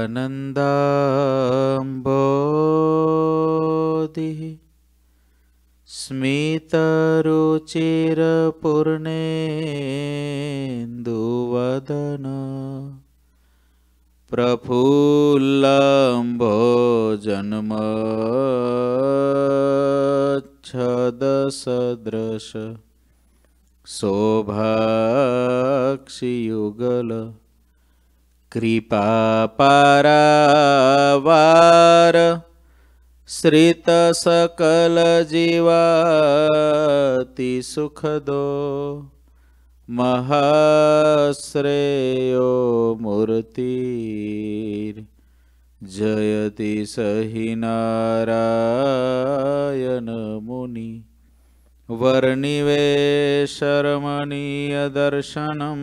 अनन्दाम्बोधिः दिः स्मितरुचिरपूर्णेन्दुवदन प्रफुल्लाम्भो जन्मच्छदसदृश शोभाक्षियुगल कृपा सकल श्रितसकलजीवाति सुखदो महाश्रेयो मूर्तिर् जयति सहि मुनि वर्निवे शर्मणिय दर्शनम्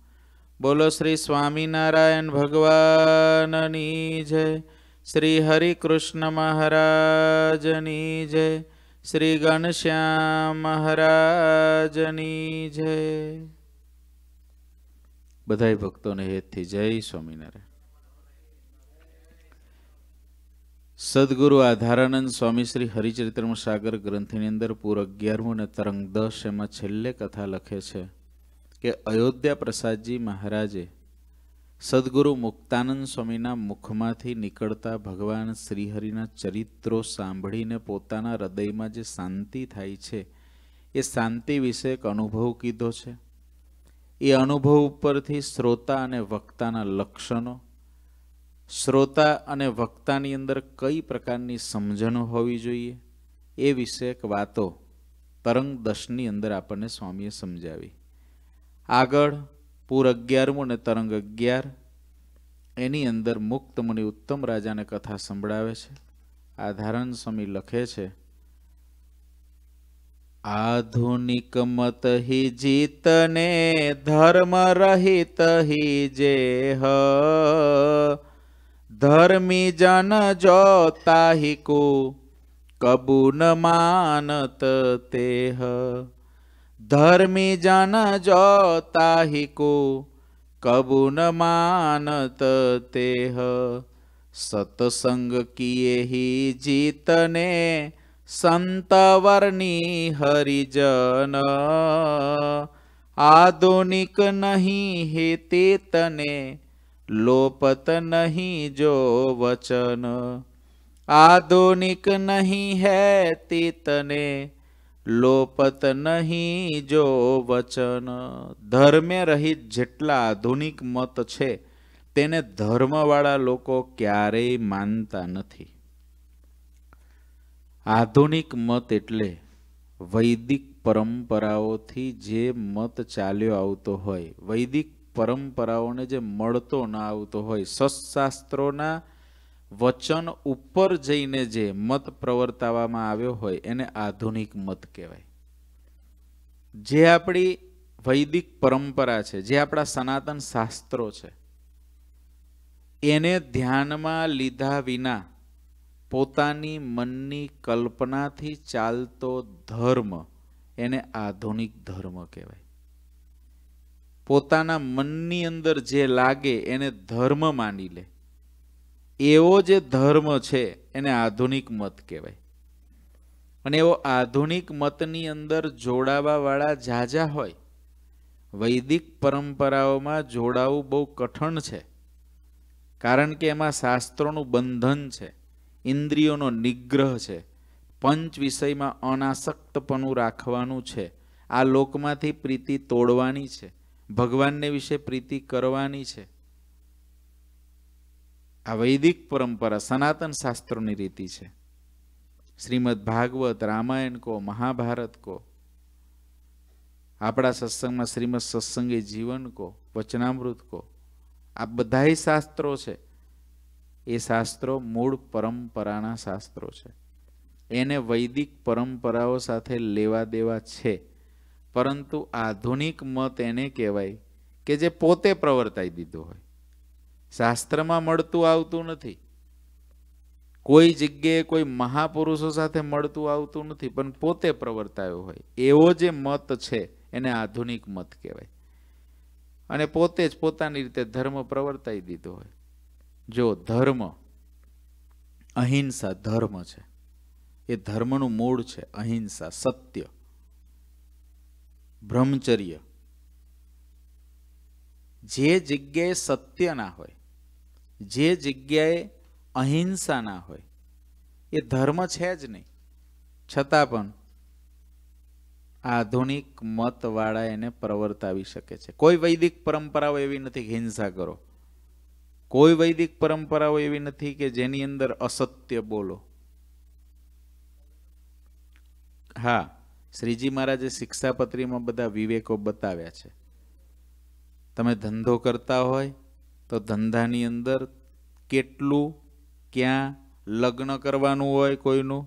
બોલો શ્રી સ્વામિનારાયણ ભગવાનની જય શ્રી હરિકૃષ્ણ મહારાજની જય શ્રી ઘનશ્યામ મહારાજની જય બધા ભક્તોને હેતથી જય સ્વામિનારાયણ સદગુરુ આધારાનંદ સ્વામી શ્રી હરિચરિત્રમ સાગર ગ્રંથની અંદર પૂર અગિયારમું અને તરંગ દસ એમાં છેલ્લે કથા લખે છે કે અયોધ્યા પ્રસાદજી મહારાજે સદગુરુ મુક્તાનંદ સ્વામીના મુખમાંથી નીકળતા ભગવાન શ્રીહરિના ચરિત્રો સાંભળીને પોતાના હૃદયમાં જે શાંતિ થાય છે એ શાંતિ વિશે એક અનુભવ કીધો છે એ અનુભવ ઉપરથી શ્રોતા અને વક્તાના લક્ષણો શ્રોતા અને વક્તાની અંદર કઈ પ્રકારની સમજણો હોવી જોઈએ એ એક વાતો તરંગ દશની અંદર આપણને સ્વામીએ સમજાવી આગળ પૂર અગિયારમું અને તરંગ અગિયાર એની અંદર મુક્ત મુક્તમુનિ ઉત્તમ રાજાને કથા સંભળાવે છે આધારણ સ્વામી લખે છે આધુનિક મત હિ જીતને ધર્મ રહિત હિ જે હ ધર્મી જન જો તાહિકો કબુ ન માનત તે હ धर्मी जन जोताहि को कबु न मानत तेह सतसंग किए ही जीतने संत वर्णी हरिजन आधुनिक नहीं हे तेतने लोपत नहीं जो वचन आधुनिक नहीं है तेतने લોપત નહીં જો વચન ધર્મે રહિત જેટલા આધુનિક મત છે તેને ધર્મવાળા લોકો ક્યારેય માનતા નથી આધુનિક મત એટલે વૈદિક પરંપરાઓથી જે મત ચાલ્યો આવતો હોય વૈદિક પરંપરાઓને જે મળતો ના આવતો હોય સશસ્ત્રોના વચન ઉપર જઈને જે મત પ્રવર્તાવવામાં આવ્યો હોય એને આધુનિક મત કહેવાય જે આપણી વૈદિક પરંપરા છે જે આપણા સનાતન શાસ્ત્રો છે એને ધ્યાનમાં લીધા વિના પોતાની મનની કલ્પનાથી ચાલતો ધર્મ એને આધુનિક ધર્મ કહેવાય પોતાના મનની અંદર જે લાગે એને ધર્મ માની લે એવો જે ધર્મ છે એને આધુનિક મત કહેવાય અને એવો આધુનિક મતની અંદર જોડાવાવાળા ઝાઝા હોય વૈદિક પરંપરાઓમાં જોડાવું બહુ કઠણ છે કારણ કે એમાં શાસ્ત્રોનું બંધન છે ઇન્દ્રિયોનો નિગ્રહ છે પંચ વિષયમાં અનાસક્તપણું રાખવાનું છે આ લોકમાંથી પ્રીતિ તોડવાની છે ભગવાનને વિશે પ્રીતિ કરવાની છે આ વૈદિક પરંપરા સનાતન શાસ્ત્રોની રીતિ છે શ્રીમદ ભાગવત રામાયણ કો મહાભારત કો આપણા સત્સંગમાં શ્રીમદ સત્સંગી જીવન કો વચનામૃત કો આ બધા શાસ્ત્રો છે એ શાસ્ત્રો મૂળ પરંપરાના શાસ્ત્રો છે એને વૈદિક પરંપરાઓ સાથે લેવા દેવા છે પરંતુ આધુનિક મત એને કહેવાય કે જે પોતે પ્રવર્તાઈ દીધું હોય શાસ્ત્રમાં મળતું આવતું નથી કોઈ જગ્યાએ કોઈ મહાપુરુષો સાથે મળતું આવતું નથી પણ પોતે પ્રવર્તાયો હોય એવો જે મત છે એને આધુનિક મત કહેવાય અને પોતે જ પોતાની રીતે ધર્મ પ્રવર્તાઈ દીધો હોય જો ધર્મ અહિંસા ધર્મ છે એ ધર્મનું મૂળ છે અહિંસા સત્ય બ્રહ્મચર્ય જે જગ્યાએ સત્ય ના હોય જે જગ્યાએ અહિંસા ના હોય એ ધર્મ છે જ નહીં છતાં પણ આધુનિક મતવાળા એને પ્રવર્તાવી શકે છે કોઈ વૈદિક પરંપરાઓ એવી નથી કે હિંસા કરો કોઈ વૈદિક પરંપરાઓ એવી નથી કે જેની અંદર અસત્ય બોલો હા શ્રીજી મહારાજે શિક્ષાપત્રીમાં બધા વિવેકો બતાવ્યા છે તમે ધંધો કરતા હોય તો ધંધાની અંદર કેટલું ક્યાં લગ્ન કરવાનું હોય કોઈનું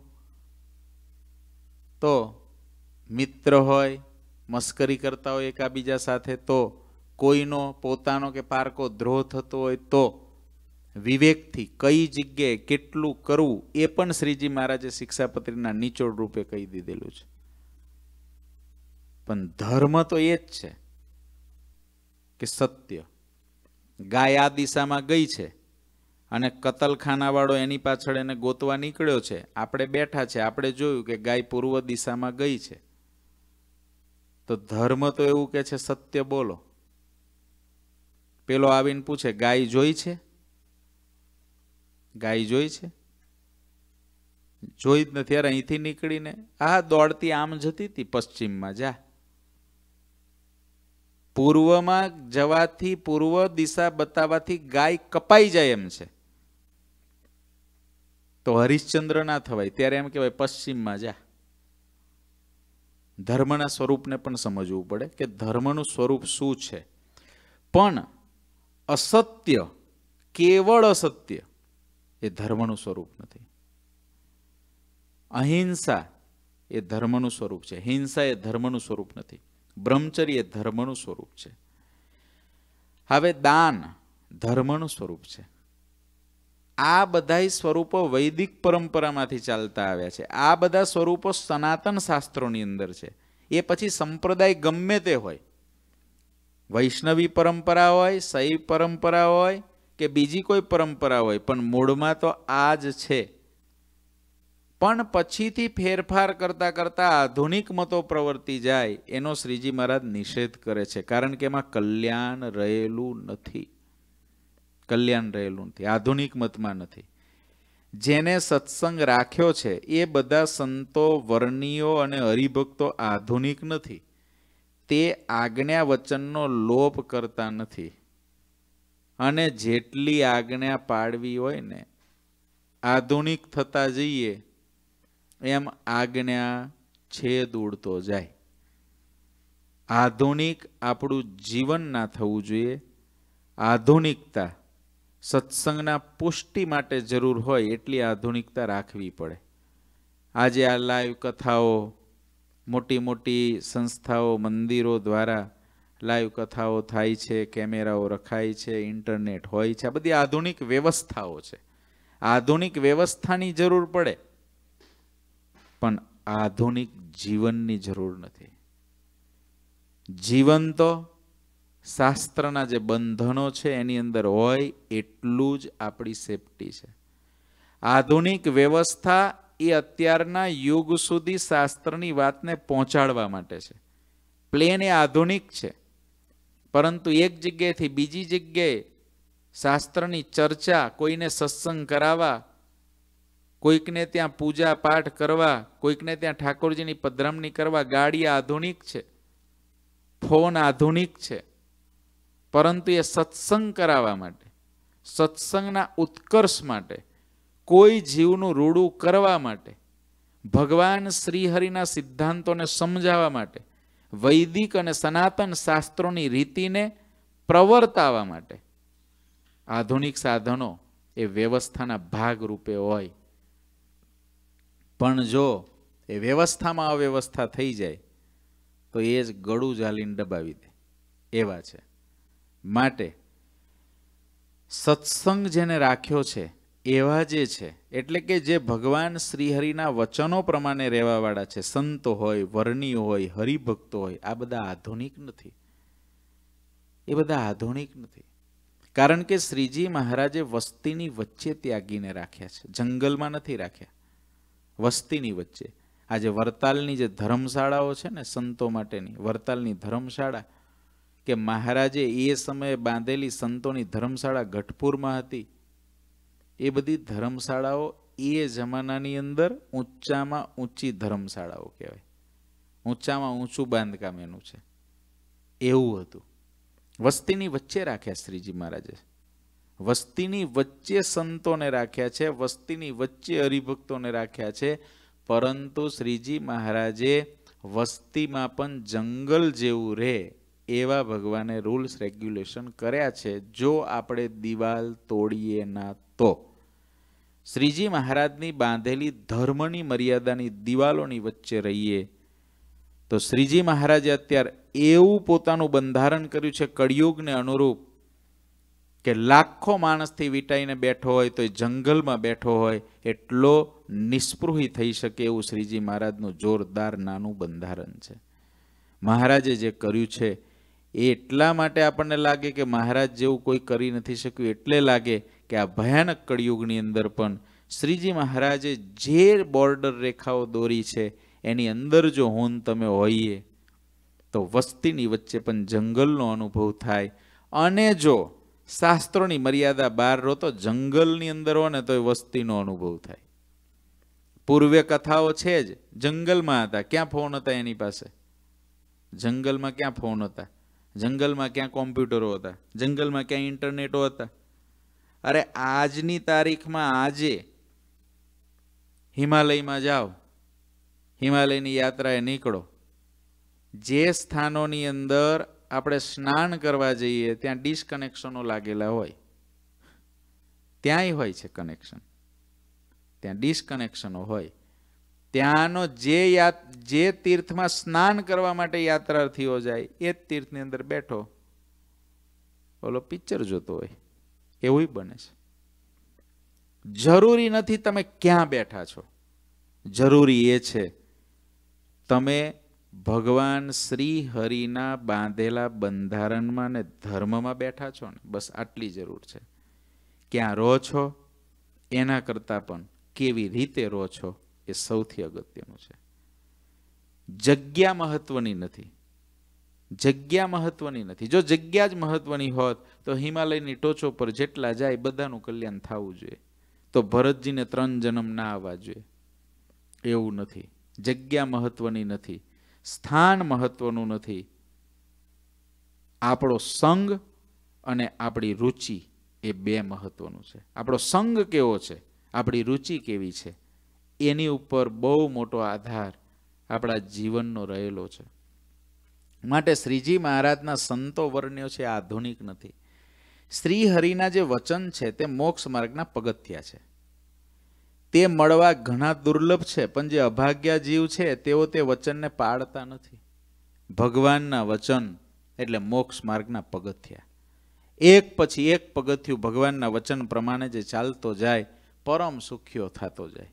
તો મિત્ર હોય મશ્કરી કરતા હોય એકાબીજા સાથે તો કોઈનો પોતાનો કે પારકો દ્રોહ થતો હોય તો વિવેકથી કઈ જગ્યાએ કેટલું કરવું એ પણ શ્રીજી મહારાજે શિક્ષાપત્રીના નીચોડ રૂપે કહી દીધેલું છે પણ ધર્મ તો એ જ છે કે સત્ય ગાય આ દિશામાં ગઈ છે અને કતલખાનાવાળો એની પાછળ એને ગોતવા નીકળ્યો છે આપણે બેઠા છે આપણે જોયું કે ગાય પૂર્વ દિશામાં ગઈ છે તો ધર્મ તો એવું કે છે સત્ય બોલો પેલો આવીને પૂછે ગાય જોઈ છે ગાય જોઈ છે જોઈ જ નથી યાર અહીંથી નીકળીને આ દોડતી આમ જતી હતી પશ્ચિમમાં જા પૂર્વમાં જવાથી પૂર્વ દિશા બતાવવાથી ગાય કપાઈ જાય એમ છે તો હરિશ્ચંદ્ર ના થવાય ત્યારે એમ કહેવાય પશ્ચિમમાં જા ધર્મના સ્વરૂપને પણ સમજવું પડે કે ધર્મનું સ્વરૂપ શું છે પણ અસત્ય કેવળ અસત્ય એ ધર્મનું સ્વરૂપ નથી અહિંસા એ ધર્મનું સ્વરૂપ છે હિંસા એ ધર્મનું સ્વરૂપ નથી બ્રહ્મચર્ય ધર્મનું સ્વરૂપ છે હવે દાન ધર્મનું સ્વરૂપ છે આ બધા સ્વરૂપો વૈદિક પરંપરામાંથી ચાલતા આવ્યા છે આ બધા સ્વરૂપો સનાતન શાસ્ત્રોની અંદર છે એ પછી સંપ્રદાય ગમે તે હોય વૈષ્ણવી પરંપરા હોય સૈવ પરંપરા હોય કે બીજી કોઈ પરંપરા હોય પણ મૂળમાં તો આ જ છે પણ પછીથી ફેરફાર કરતા કરતા આધુનિક મતો પ્રવર્તી જાય એનો શ્રીજી મહારાજ નિષેધ કરે છે કારણ કે એમાં કલ્યાણ રહેલું નથી કલ્યાણ રહેલું નથી આધુનિક મતમાં નથી જેને સત્સંગ રાખ્યો છે એ બધા સંતો વર્ણિયો અને હરિભક્તો આધુનિક નથી તે આજ્ઞા વચનનો લોપ કરતા નથી અને જેટલી આજ્ઞા પાડવી હોય ને આધુનિક થતા જઈએ એમ આજ્ઞા છેદ ઉડતો જાય આધુનિક આપણું જીવન ના થવું જોઈએ આધુનિકતા સત્સંગના પુષ્ટિ માટે જરૂર હોય એટલી આધુનિકતા રાખવી પડે આજે આ લાઈવ કથાઓ મોટી મોટી સંસ્થાઓ મંદિરો દ્વારા લાઈવ કથાઓ થાય છે કેમેરાઓ રખાય છે ઇન્ટરનેટ હોય છે આ બધી આધુનિક વ્યવસ્થાઓ છે આધુનિક વ્યવસ્થાની જરૂર પડે પણ આધુનિક જીવનની જરૂર નથી જીવન તો શાસ્ત્રના જે બંધનો છે એની અંદર હોય એટલું જ આપણી સેફટી છે આધુનિક વ્યવસ્થા એ અત્યારના યુગ સુધી શાસ્ત્રની વાતને પહોંચાડવા માટે છે પ્લેન એ આધુનિક છે પરંતુ એક જગ્યાએથી બીજી જગ્યાએ શાસ્ત્રની ચર્ચા કોઈને સત્સંગ કરાવવા કોઈકને ત્યાં પૂજા પાઠ કરવા કોઈકને ત્યાં ઠાકોરજીની પધરામણી કરવા ગાડી આધુનિક છે ફોન આધુનિક છે પરંતુ એ સત્સંગ કરાવવા માટે સત્સંગના ઉત્કર્ષ માટે કોઈ જીવનું રૂડું કરવા માટે ભગવાન શ્રીહરિના સિદ્ધાંતોને સમજાવવા માટે વૈદિક અને સનાતન શાસ્ત્રોની રીતિને પ્રવર્તાવા માટે આધુનિક સાધનો એ વ્યવસ્થાના ભાગરૂપે હોય પણ જો એ વ્યવસ્થામાં અવ્યવસ્થા થઈ જાય તો એ જ ગળું ઝાલીને દબાવી દે એવા છે માટે સત્સંગ જેને રાખ્યો છે એવા જે છે એટલે કે જે ભગવાન શ્રીહરિના વચનો પ્રમાણે રહેવાવાળા છે સંતો હોય વર્ણી હોય હરિભક્તો હોય આ બધા આધુનિક નથી એ બધા આધુનિક નથી કારણ કે શ્રીજી મહારાજે વસ્તીની વચ્ચે ત્યાગીને રાખ્યા છે જંગલમાં નથી રાખ્યા વસ્તીની વચ્ચે આજે વરતાલની જે ધર્મશાળાઓ છે ને સંતો માટેની વરતાલની ધર્મશાળા કે મહારાજે એ સમયે બાંધેલી સંતોની ધર્મશાળા ગઠપુરમાં હતી એ બધી ધર્મશાળાઓ એ જમાનાની અંદર ઊંચામાં ઊંચી ધર્મશાળાઓ કહેવાય ઊંચામાં ઊંચું બાંધકામ એનું છે એવું હતું વસ્તીની વચ્ચે રાખ્યા શ્રીજી મહારાજે વસ્તીની વચ્ચે સંતોને રાખ્યા છે વસ્તીની વચ્ચે હરિભક્તોને રાખ્યા છે પરંતુ શ્રીજી મહારાજે વસ્તીમાં પણ જંગલ જેવું રહે એવા ભગવાને રૂલ્સ રેગ્યુલેશન કર્યા છે જો આપણે દિવાલ તોડીએ ના તો શ્રીજી મહારાજની બાંધેલી ધર્મની મર્યાદાની દિવાલોની વચ્ચે રહીએ તો શ્રીજી મહારાજે અત્યારે એવું પોતાનું બંધારણ કર્યું છે કળિયુગને અનુરૂપ કે લાખો માણસથી વીંટાઈને બેઠો હોય તો એ જંગલમાં બેઠો હોય એટલો નિષ્પૃહી થઈ શકે એવું શ્રીજી મહારાજનું જોરદાર નાનું બંધારણ છે મહારાજે જે કર્યું છે એ એટલા માટે આપણને લાગે કે મહારાજ જેવું કોઈ કરી નથી શક્યું એટલે લાગે કે આ ભયાનક કળિયુગની અંદર પણ શ્રીજી મહારાજે જે બોર્ડર રેખાઓ દોરી છે એની અંદર જો હોન તમે હોઈએ તો વસ્તીની વચ્ચે પણ જંગલનો અનુભવ થાય અને જો શાસ્ત્રોની મર્યાદા બહાર રહો તો જંગલની અંદર હો ને તો એ વસ્તીનો અનુભવ થાય પૂર્વે કથાઓ છે જ જંગલમાં હતા ક્યાં ફોન હતા એની પાસે જંગલમાં ક્યાં ફોન હતા જંગલમાં ક્યાં કોમ્પ્યુટરો હતા જંગલમાં ક્યાં ઇન્ટરનેટો હતા અરે આજની તારીખમાં આજે હિમાલયમાં જાઓ હિમાલયની યાત્રાએ નીકળો જે સ્થાનોની અંદર આપણે સ્નાન કરવા જઈએ ત્યાં ડિસકનેક્શનો લાગેલા હોય ત્યાંય હોય છે કનેક્શન ત્યાં ડિસકનેક્શનો હોય ત્યાંનો જે જે તીર્થમાં સ્નાન કરવા માટે યાત્રાર્થીઓ જાય એ જ તીર્થની અંદર બેઠો ઓલો પિક્ચર જોતો હોય એવું બને છે જરૂરી નથી તમે ક્યાં બેઠા છો જરૂરી એ છે તમે ભગવાન શ્રી હરિના બાંધેલા બંધારણમાં ને ધર્મમાં બેઠા છો ને બસ આટલી જરૂર છે ક્યાં રહો છો એના કરતાં પણ કેવી રીતે રહો છો એ સૌથી અગત્યનું છે જગ્યા મહત્વની નથી જગ્યા મહત્વની નથી જો જગ્યા જ મહત્વની હોત તો હિમાલયની ટોચો પર જેટલા જાય બધાનું કલ્યાણ થવું જોઈએ તો ભરતજીને ત્રણ જન્મ ના આવવા જોઈએ એવું નથી જગ્યા મહત્વની નથી સ્થાન મહત્વનું નથી આપણો સંગ અને આપણી રુચિ એ બે મહત્વનું છે આપણો સંગ કેવો છે આપણી રુચિ કેવી છે એની ઉપર બહુ મોટો આધાર આપણા જીવનનો રહેલો છે માટે શ્રીજી મહારાજના સંતો વર્ણ્યો છે આધુનિક નથી શ્રી હરિના જે વચન છે તે મોક્ષ માર્ગના પગથિયા છે તે મળવા ઘણા દુર્લભ છે પણ જે અભાગ્યા જીવ છે તેઓ તે વચનને પાળતા નથી ભગવાનના વચન એટલે મોક્ષ માર્ગના પગથિયા એક પછી એક પગથિયું ભગવાનના વચન પ્રમાણે જે ચાલતો જાય પરમ સુખ્યો થતો જાય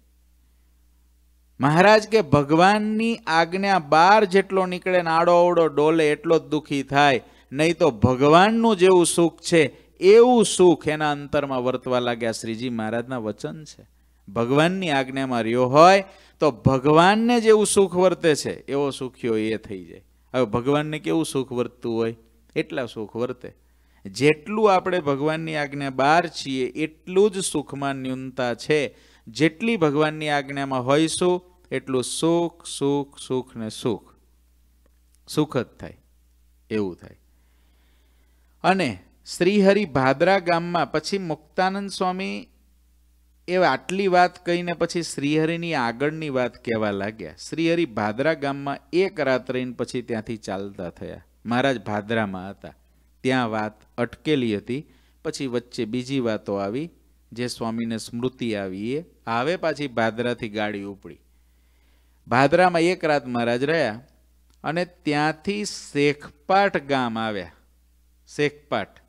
મહારાજ કે ભગવાનની આજ્ઞા બાર જેટલો નીકળે ને આડો અવડો ડોલે એટલો જ દુઃખી થાય નહીં તો ભગવાનનું જેવું સુખ છે એવું સુખ એના અંતરમાં વર્તવા લાગ્યા શ્રીજી મહારાજના વચન છે ભગવાનની આજ્ઞામાં રહ્યો હોય તો ભગવાનને જેવું સુખ વર્તે છે એવો સુખ્યો એ થઈ જાય હવે ભગવાનને કેવું સુખ વર્તતું હોય એટલા સુખ વર્તે જેટલું આપણે ભગવાનની આજ્ઞા બહાર છીએ એટલું જ સુખમાં ન્યૂનતા છે જેટલી ભગવાનની આજ્ઞામાં હોઈશું એટલું સુખ સુખ સુખ ને સુખ સુખ જ થાય એવું થાય અને શ્રીહરિ ભાદરા ગામમાં પછી મુક્તાનંદ સ્વામી એ આટલી વાત કહીને પછી શ્રીહરિની આગળની વાત કહેવા લાગ્યા શ્રીહરિ ભાદરા ગામમાં એક રાત રહીને પછી ત્યાંથી ચાલતા થયા મહારાજ ભાદરામાં હતા ત્યાં વાત અટકેલી હતી પછી વચ્ચે બીજી વાતો આવી જે સ્વામીને સ્મૃતિ આવી એ આવે પાછી ભાદરાથી ગાડી ઉપડી ભાદરામાં એક રાત મહારાજ રહ્યા અને ત્યાંથી શેખપાટ ગામ આવ્યા શેખપાટ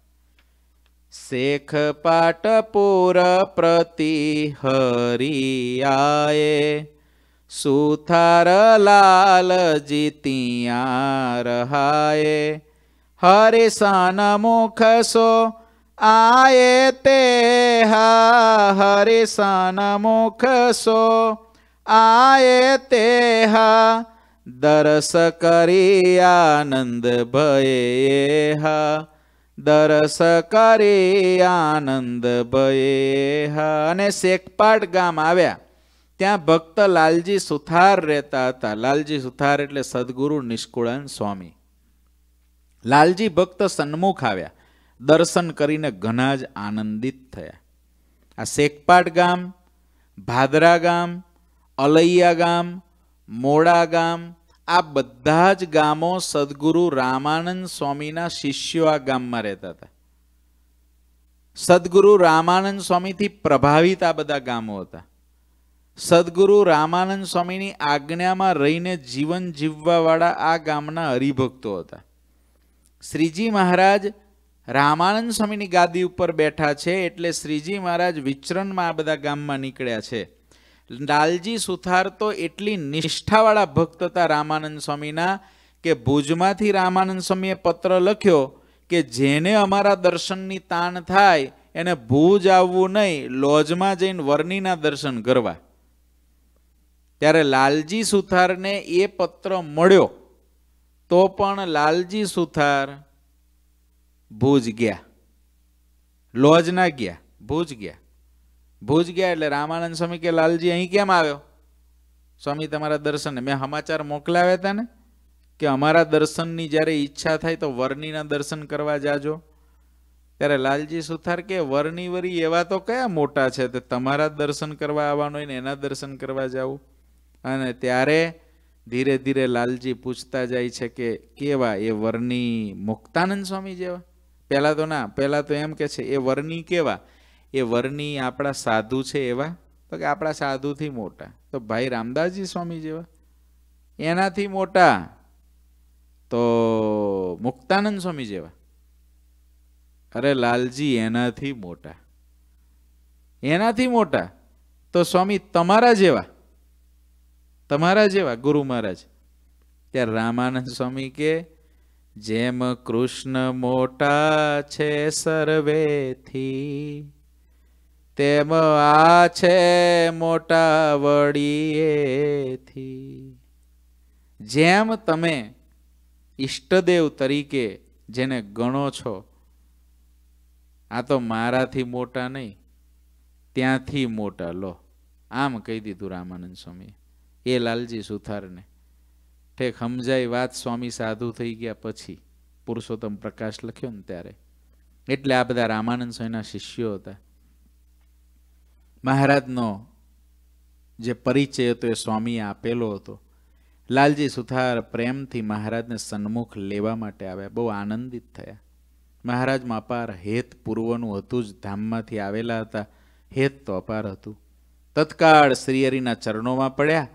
શેખ પાટપુર પ્રતિ હરિયાએ સુથાર લાલ જીતિયા રહાયે હરિસન મુખ સો આયે તે હા હરિસન મુખ સો આયે તે હા દર્શ કરી આનંદ ભયે હા દરસ કરે આનંદ ભયે અને શેખપાટ ગામ આવ્યા ત્યાં ભક્ત લાલજી સુથાર રહેતા હતા લાલજી સુથાર એટલે સદગુરુ નિષ્કુળાન સ્વામી લાલજી ભક્ત સન્મુખ આવ્યા દર્શન કરીને ઘણા જ આનંદિત થયા આ શેખપાટ ગામ ભાદરા ગામ અલૈયા ગામ મોડા ગામ આ બધા જ ગામો સદગુરુ રામાનંદ સ્વામીના શિષ્યો આ ગામમાં રહેતા હતા સદગુરુ રામાનંદ સ્વામીથી પ્રભાવિત આ બધા ગામો હતા સદગુરુ રામાનંદ સ્વામીની આજ્ઞામાં રહીને જીવન જીવવાવાળા આ ગામના હરિભક્તો હતા શ્રીજી મહારાજ રામાનંદ સ્વામીની ગાદી ઉપર બેઠા છે એટલે શ્રીજી મહારાજ વિચરણમાં આ બધા ગામમાં નીકળ્યા છે લાલજી સુથાર તો એટલી નિષ્ઠાવાળા ભક્ત હતા રામાનંદ સ્વામીના કે ભુજમાંથી રામાનંદ સ્વામીએ પત્ર લખ્યો કે જેને અમારા દર્શનની તાણ થાય એને ભુજ આવવું નહીં લોજમાં જઈને વર્ણીના દર્શન કરવા ત્યારે લાલજી સુથારને એ પત્ર મળ્યો તો પણ લાલજી સુથાર ભુજ ગયા લોજના ગયા ભુજ ગયા ભુજ ગયા એટલે રામાનંદ સ્વામી કે લાલજી અહીં કેમ આવ્યો સ્વામી તમારા દર્શનને મેં સમાચાર મોકલાવ્યા હતા ને કે અમારા દર્શનની જ્યારે ઈચ્છા થાય તો વરણીના દર્શન કરવા જાજો ત્યારે લાલજી સુથાર કે વરની વરી એવા તો કયા મોટા છે તે તમારા દર્શન કરવા આવવાનું હોય ને એના દર્શન કરવા જાવ અને ત્યારે ધીરે ધીરે લાલજી પૂછતા જાય છે કે કેવા એ વરની મુક્તાનંદ સ્વામી જેવા પહેલાં તો ના પહેલાં તો એમ કે છે એ વરની કેવા એ વરની આપણા સાધુ છે એવા તો કે આપણા સાધુથી મોટા તો ભાઈ રામદાસજી સ્વામી જેવા એનાથી મોટા તો મુક્તાનંદ સ્વામી જેવા અરે લાલજી એનાથી મોટા એનાથી મોટા તો સ્વામી તમારા જેવા તમારા જેવા ગુરુ મહારાજ ત્યારે રામાનંદ સ્વામી કે જેમ કૃષ્ણ મોટા છે સર્વેથી તેમ આ છે મોટા વડીએથી જેમ તમે ઈષ્ટદેવ તરીકે જેને ગણો છો આ તો મારાથી મોટા નહીં ત્યાંથી મોટા લો આમ કહી દીધું રામાનંદ સ્વામી એ લાલજી સુથારને ઠેક સમજાય વાત સ્વામી સાધુ થઈ ગયા પછી પુરુષોત્તમ પ્રકાશ લખ્યો ને ત્યારે એટલે આ બધા રામાનંદ સ્વામીના શિષ્યો હતા મહારાજનો જે પરિચય હતો એ સ્વામીએ આપેલો હતો લાલજી સુથાર પ્રેમથી મહારાજને સન્મુખ લેવા માટે આવ્યા બહુ આનંદિત થયા મહારાજમાં અપાર હેત પૂર્વનું હતું જ ધામમાંથી આવેલા હતા હેત તો અપાર હતું તત્કાળ શ્રીહરિના ચરણોમાં પડ્યા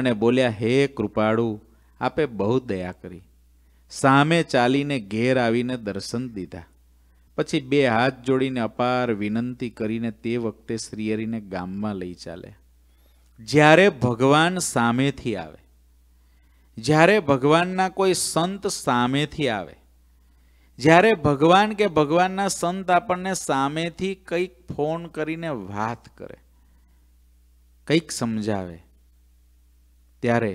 અને બોલ્યા હે કૃપાળુ આપે બહુ દયા કરી સામે ચાલીને ઘેર આવીને દર્શન દીધા પછી બે હાથ જોડીને અપાર વિનંતી કરીને તે વખતે શ્રીહરિને ગામમાં લઈ ચાલે જ્યારે ભગવાન સામેથી આવે જ્યારે ભગવાનના કોઈ સંત સામેથી આવે જ્યારે ભગવાન કે ભગવાનના સંત આપણને સામેથી કંઈક ફોન કરીને વાત કરે કંઈક સમજાવે ત્યારે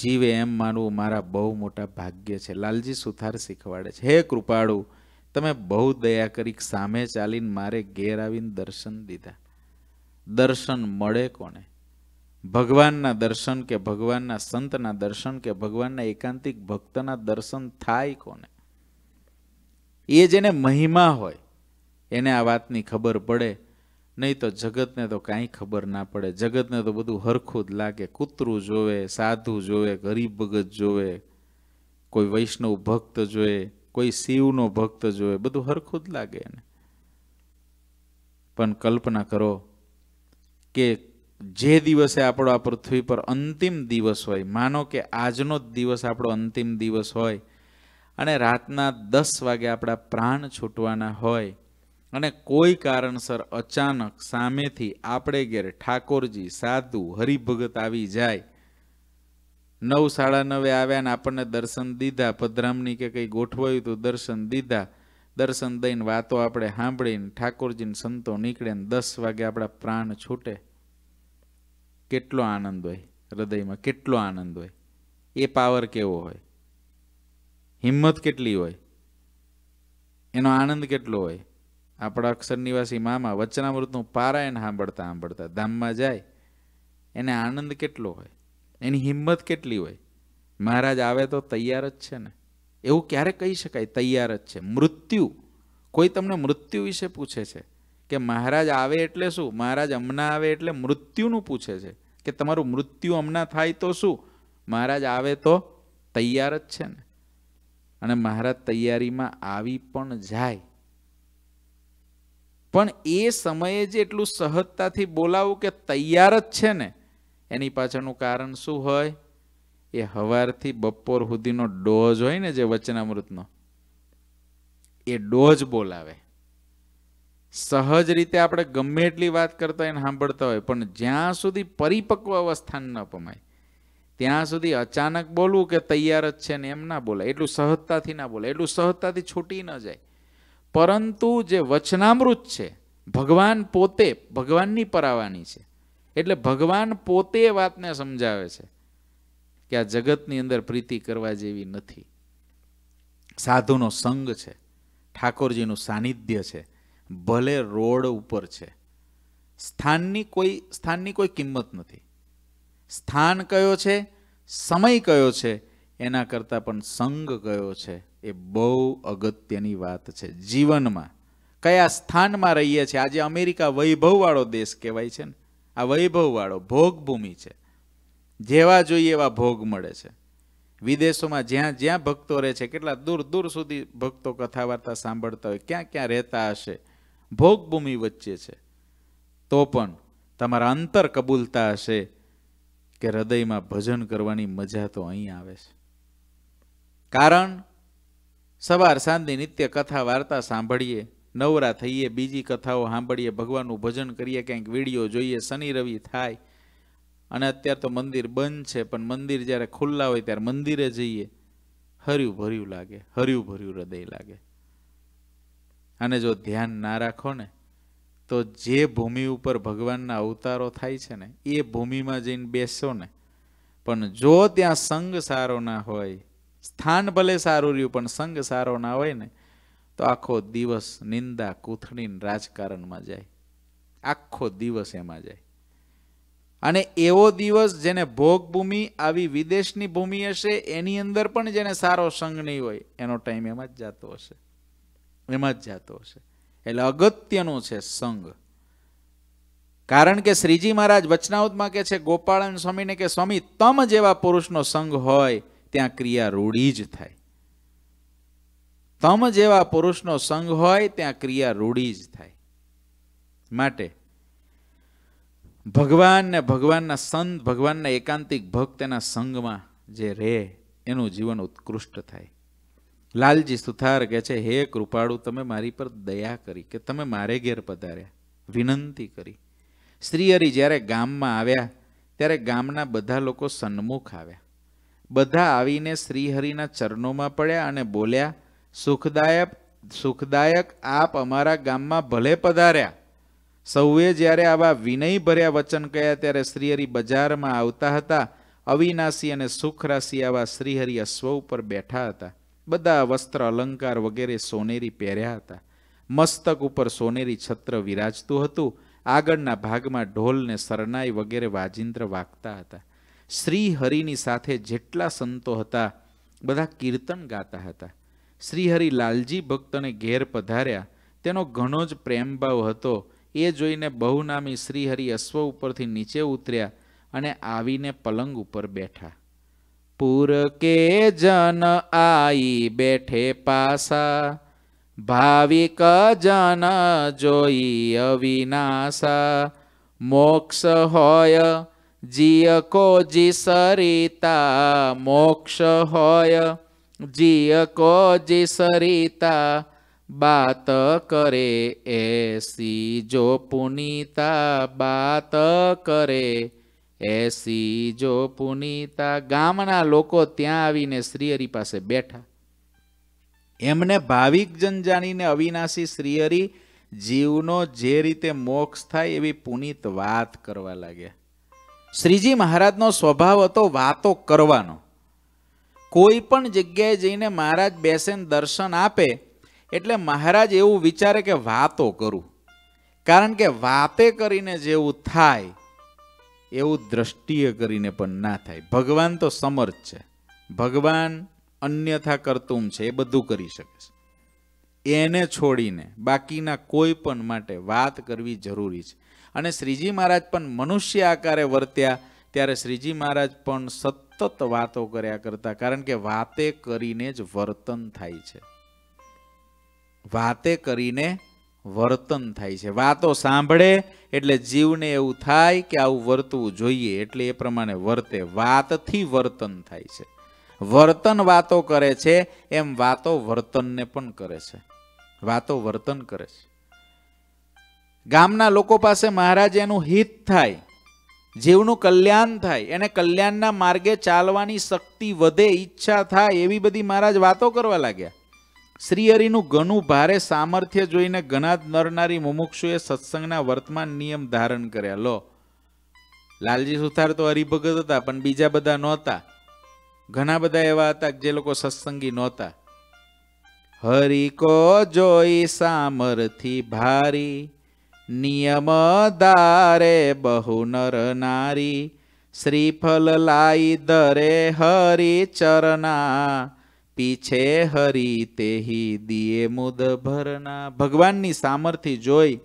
જીવે એમ માનવું મારા બહુ મોટા ભાગ્ય છે લાલજી સુથાર શીખવાડે છે હે કૃપાળુ તમે બહુ દયા કરી સામે ચાલીને મારે ઘેર આવીને દર્શન દીધા દર્શન મળે કોને ભગવાનના દર્શન કે ભગવાનના સંતના દર્શન કે ભગવાનના એકાંતિક ભક્તના દર્શન થાય કોને એ જેને મહિમા હોય એને આ વાતની ખબર પડે નહીં તો જગતને તો કાંઈ ખબર ના પડે જગતને તો બધું હરખું જ લાગે કૂતરું જોવે સાધુ જોવે ગરીબ ભગત જોવે કોઈ વૈષ્ણવ ભક્ત જોવે કોઈ શિવનો ભક્ત જોવે બધું હરખું જ લાગે એને પણ કલ્પના કરો કે જે દિવસે આપણો આ પૃથ્વી પર અંતિમ દિવસ હોય માનો કે આજનો જ દિવસ આપણો અંતિમ દિવસ હોય અને રાતના દસ વાગે આપણા પ્રાણ છૂટવાના હોય અને કોઈ કારણસર અચાનક સામેથી આપણે ઘેર ઠાકોરજી સાધુ હરિભગત આવી જાય નવ સાડા નવે આવ્યા ને આપણને દર્શન દીધા પધરામણી કે કંઈ ગોઠવાયું તો દર્શન દીધા દર્શન દઈને વાતો આપણે સાંભળીને ઠાકોરજીને સંતો નીકળે ને દસ વાગે આપણા પ્રાણ છૂટે કેટલો આનંદ હોય હૃદયમાં કેટલો આનંદ હોય એ પાવર કેવો હોય હિંમત કેટલી હોય એનો આનંદ કેટલો હોય આપણા અક્ષર નિવાસી મામા વચનામૃતનું પારાયણ સાંભળતા સાંભળતા ધામમાં જાય એને આનંદ કેટલો હોય એની હિંમત કેટલી હોય મહારાજ આવે તો તૈયાર જ છે ને એવું ક્યારે કહી શકાય તૈયાર જ છે મૃત્યુ કોઈ તમને મૃત્યુ વિશે પૂછે છે કે મહારાજ આવે એટલે શું મહારાજ હમણાં આવે એટલે મૃત્યુનું પૂછે છે કે તમારું મૃત્યુ હમણાં થાય તો શું મહારાજ આવે તો તૈયાર જ છે ને અને મહારાજ તૈયારીમાં આવી પણ જાય પણ એ સમયે જે એટલું સહજતાથી બોલાવું કે તૈયાર જ છે ને એની પાછળનું કારણ શું હોય એ હવારથી બપોર સુધીનો ડોઝ હોય ને જે વચનામૃતનો એ ડોઝ બોલાવે સહજ રીતે આપણે ગમે એટલી વાત કરતા એને સાંભળતા હોય પણ જ્યાં સુધી પરિપક્વ અવસ્થાન ન પમાય ત્યાં સુધી અચાનક બોલવું કે તૈયાર જ છે ને એમ ના બોલાય એટલું સહજતાથી ના બોલાય એટલું સહજતાથી છૂટી ન જાય પરંતુ જે વચનામૃત છે ભગવાન પોતે ભગવાનની પરાવાની છે એટલે ભગવાન પોતે વાતને સમજાવે છે કે આ જગતની અંદર પ્રીતિ કરવા જેવી નથી સાધુનો સંગ છે ઠાકોરજીનું સાનિધ્ય છે ભલે રોડ ઉપર છે સ્થાનની કોઈ સ્થાનની કોઈ કિંમત નથી સ્થાન કયો છે સમય કયો છે એના કરતાં પણ સંગ કયો છે એ બહુ અગત્યની વાત છે જીવનમાં કયા સ્થાનમાં રહીએ છીએ આજે અમેરિકા વૈભવવાળો દેશ કહેવાય છે ને આ વૈભવવાળો ભોગભૂમિ છે જેવા જોઈએ એવા ભોગ મળે છે વિદેશોમાં જ્યાં જ્યાં ભક્તો રહે છે કેટલા દૂર દૂર સુધી ભક્તો કથા વાર્તા સાંભળતા હોય ક્યાં ક્યાં રહેતા હશે ભોગભૂમિ વચ્ચે છે તો પણ તમારા અંતર કબૂલતા હશે કે હૃદયમાં ભજન કરવાની મજા તો અહીં આવે છે કારણ સવાર સાંજની નિત્ય કથા વાર્તા સાંભળીએ નવરા થઈએ બીજી કથાઓ સાંભળીએ ભગવાનનું ભજન કરીએ ક્યાંક વિડીયો જોઈએ શનિ રવિ થાય અને અત્યારે તો મંદિર બંધ છે પણ મંદિર જ્યારે ખુલ્લા હોય ત્યારે મંદિરે જઈએ હર્યું ભર્યું લાગે હર્યું ભર્યું હૃદય લાગે અને જો ધ્યાન ના રાખો ને તો જે ભૂમિ ઉપર ભગવાનના અવતારો થાય છે ને એ ભૂમિમાં જઈને બેસો ને પણ જો ત્યાં સંગ સારો ના હોય સ્થાન ભલે સારું રહ્યું પણ સંગ સારો ના હોય ને તો આખો દિવસ નિંદા કૂથણી રાજકારણમાં જાય આખો દિવસ એમાં જાય અને એવો દિવસ જેને ભોગભૂમિ આવી વિદેશની ભૂમિ હશે એની અંદર પણ જેને સારો સંઘ નહીં હોય એનો ટાઈમ એમાં જ જતો હશે એમાં જ જતો હશે એટલે અગત્યનો છે સંઘ કારણ કે શ્રીજી મહારાજ વચનાઉતમાં કે છે ગોપાળન સ્વામીને કે સ્વામી તમ જેવા પુરુષનો સંઘ હોય ત્યાં ક્રિયા રૂઢી જ થાય તમ જેવા પુરુષનો સંગ હોય ત્યાં ક્રિયા રૂઢી જ થાય માટે ભગવાન ને ભગવાનના સંત ભગવાનના એકાંતિક ભક્ત એના સંગમાં જે રહે એનું જીવન ઉત્કૃષ્ટ થાય લાલજી સુથાર કહે છે હે કૃપાળુ તમે મારી પર દયા કરી કે તમે મારે ઘેર પધાર્યા વિનંતી કરી શ્રીહરિ જ્યારે ગામમાં આવ્યા ત્યારે ગામના બધા લોકો સન્મુખ આવ્યા બધા આવીને શ્રીહરિના ચરણોમાં પડ્યા અને બોલ્યા સુખદાયક સુખદાયક આપ અમારા ગામમાં ભલે પધાર્યા સૌએ જ્યારે આવા વિનય ભર્યા વચન કયા ત્યારે શ્રીહરિ બજારમાં આવતા હતા અવિનાશી અને સુખ રાશિ આવા શ્રીહરિ અશ્વ ઉપર બેઠા હતા બધા વસ્ત્ર અલંકાર વગેરે સોનેરી પહેર્યા હતા મસ્તક ઉપર સોનેરી છત્ર વિરાજતું હતું આગળના ભાગમાં ઢોલને શરણાઈ વગેરે વાજિંત્ર વાગતા હતા શ્રી હરિની સાથે જેટલા સંતો હતા બધા કીર્તન ગાતા હતા શ્રીહરિ લાલજી ભક્તને ઘેર પધાર્યા તેનો ઘણો જ પ્રેમભાવ હતો એ જોઈને બહુનામી શ્રીહરિ અશ્વ ઉપરથી નીચે ઉતર્યા અને આવીને પલંગ ઉપર બેઠા પુર કે જન આઈ બેઠે પાસા ભાવિક જન જોઈ અવિનાશા મોક્ષ હોય જીય કો જી સરિતા મોક્ષ હોય જીય को जे सरिता बात करे ऐसी जो पुनीता बात કરે એસી જો પુનિતા ગામના લોકો ત્યાં આવીને શ્રીહરિ પાસે બેઠા એમને ભાવિક જન જાણીને અવિનાશી શ્રીહરિ જીવનો જે રીતે મોક્ષ થાય એવી પુનિત વાત કરવા લાગ્યા શ્રીજી મહારાજનો સ્વભાવ હતો વાતો કરવાનો કોઈ પણ જગ્યાએ જઈને મહારાજ બેસેને દર્શન આપે એટલે મહારાજ એવું વિચારે કે વાતો કરું કારણ કે વાતે કરીને જેવું થાય એવું દ્રષ્ટિએ કરીને પણ ના થાય ભગવાન તો સમર્થ છે ભગવાન અન્યથા કરતું છે એ બધું કરી શકે છે એને છોડીને બાકીના કોઈ પણ માટે વાત કરવી જરૂરી છે અને શ્રીજી મહારાજ પણ મનુષ્ય આકારે વર્ત્યા ત્યારે શ્રીજી મહારાજ પણ સતત વાતો કર્યા કરતા કારણ કે વાતે કરીને જ વર્તન થાય છે વાતે કરીને વર્તન થાય છે વાતો સાંભળે એટલે જીવને એવું થાય કે આવું વર્તવું જોઈએ એટલે એ પ્રમાણે વર્તે વાતથી વર્તન થાય છે વર્તન વાતો કરે છે એમ વાતો વર્તનને પણ કરે છે વાતો વર્તન કરે છે ગામના લોકો પાસે મહારાજ એનું હિત થાય જેવનું કલ્યાણ થાય એને કલ્યાણના માર્ગે ચાલવાની શક્તિ વધે ઈચ્છા થાય એવી બધી મહારાજ વાતો કરવા લાગ્યા શ્રીહરિનું ઘણું ભારે સામર્થ્ય જોઈને ઘણા જ નરનારી મુમુક્ષુએ સત્સંગના વર્તમાન નિયમ ધારણ કર્યા લો લાલજી સુથાર તો હરિભગત હતા પણ બીજા બધા નહોતા ઘણા બધા એવા હતા જે લોકો સત્સંગી નહોતા હરિકો જોઈ સામર્થી ભારી નિયમ દારે બહુ નર નારી શ્રીફલ લાઈ દરે હરી ચરના પીછે હરી તેહી દિયે મુદ ભરના ભગવાનની સામર્થિ જોઈ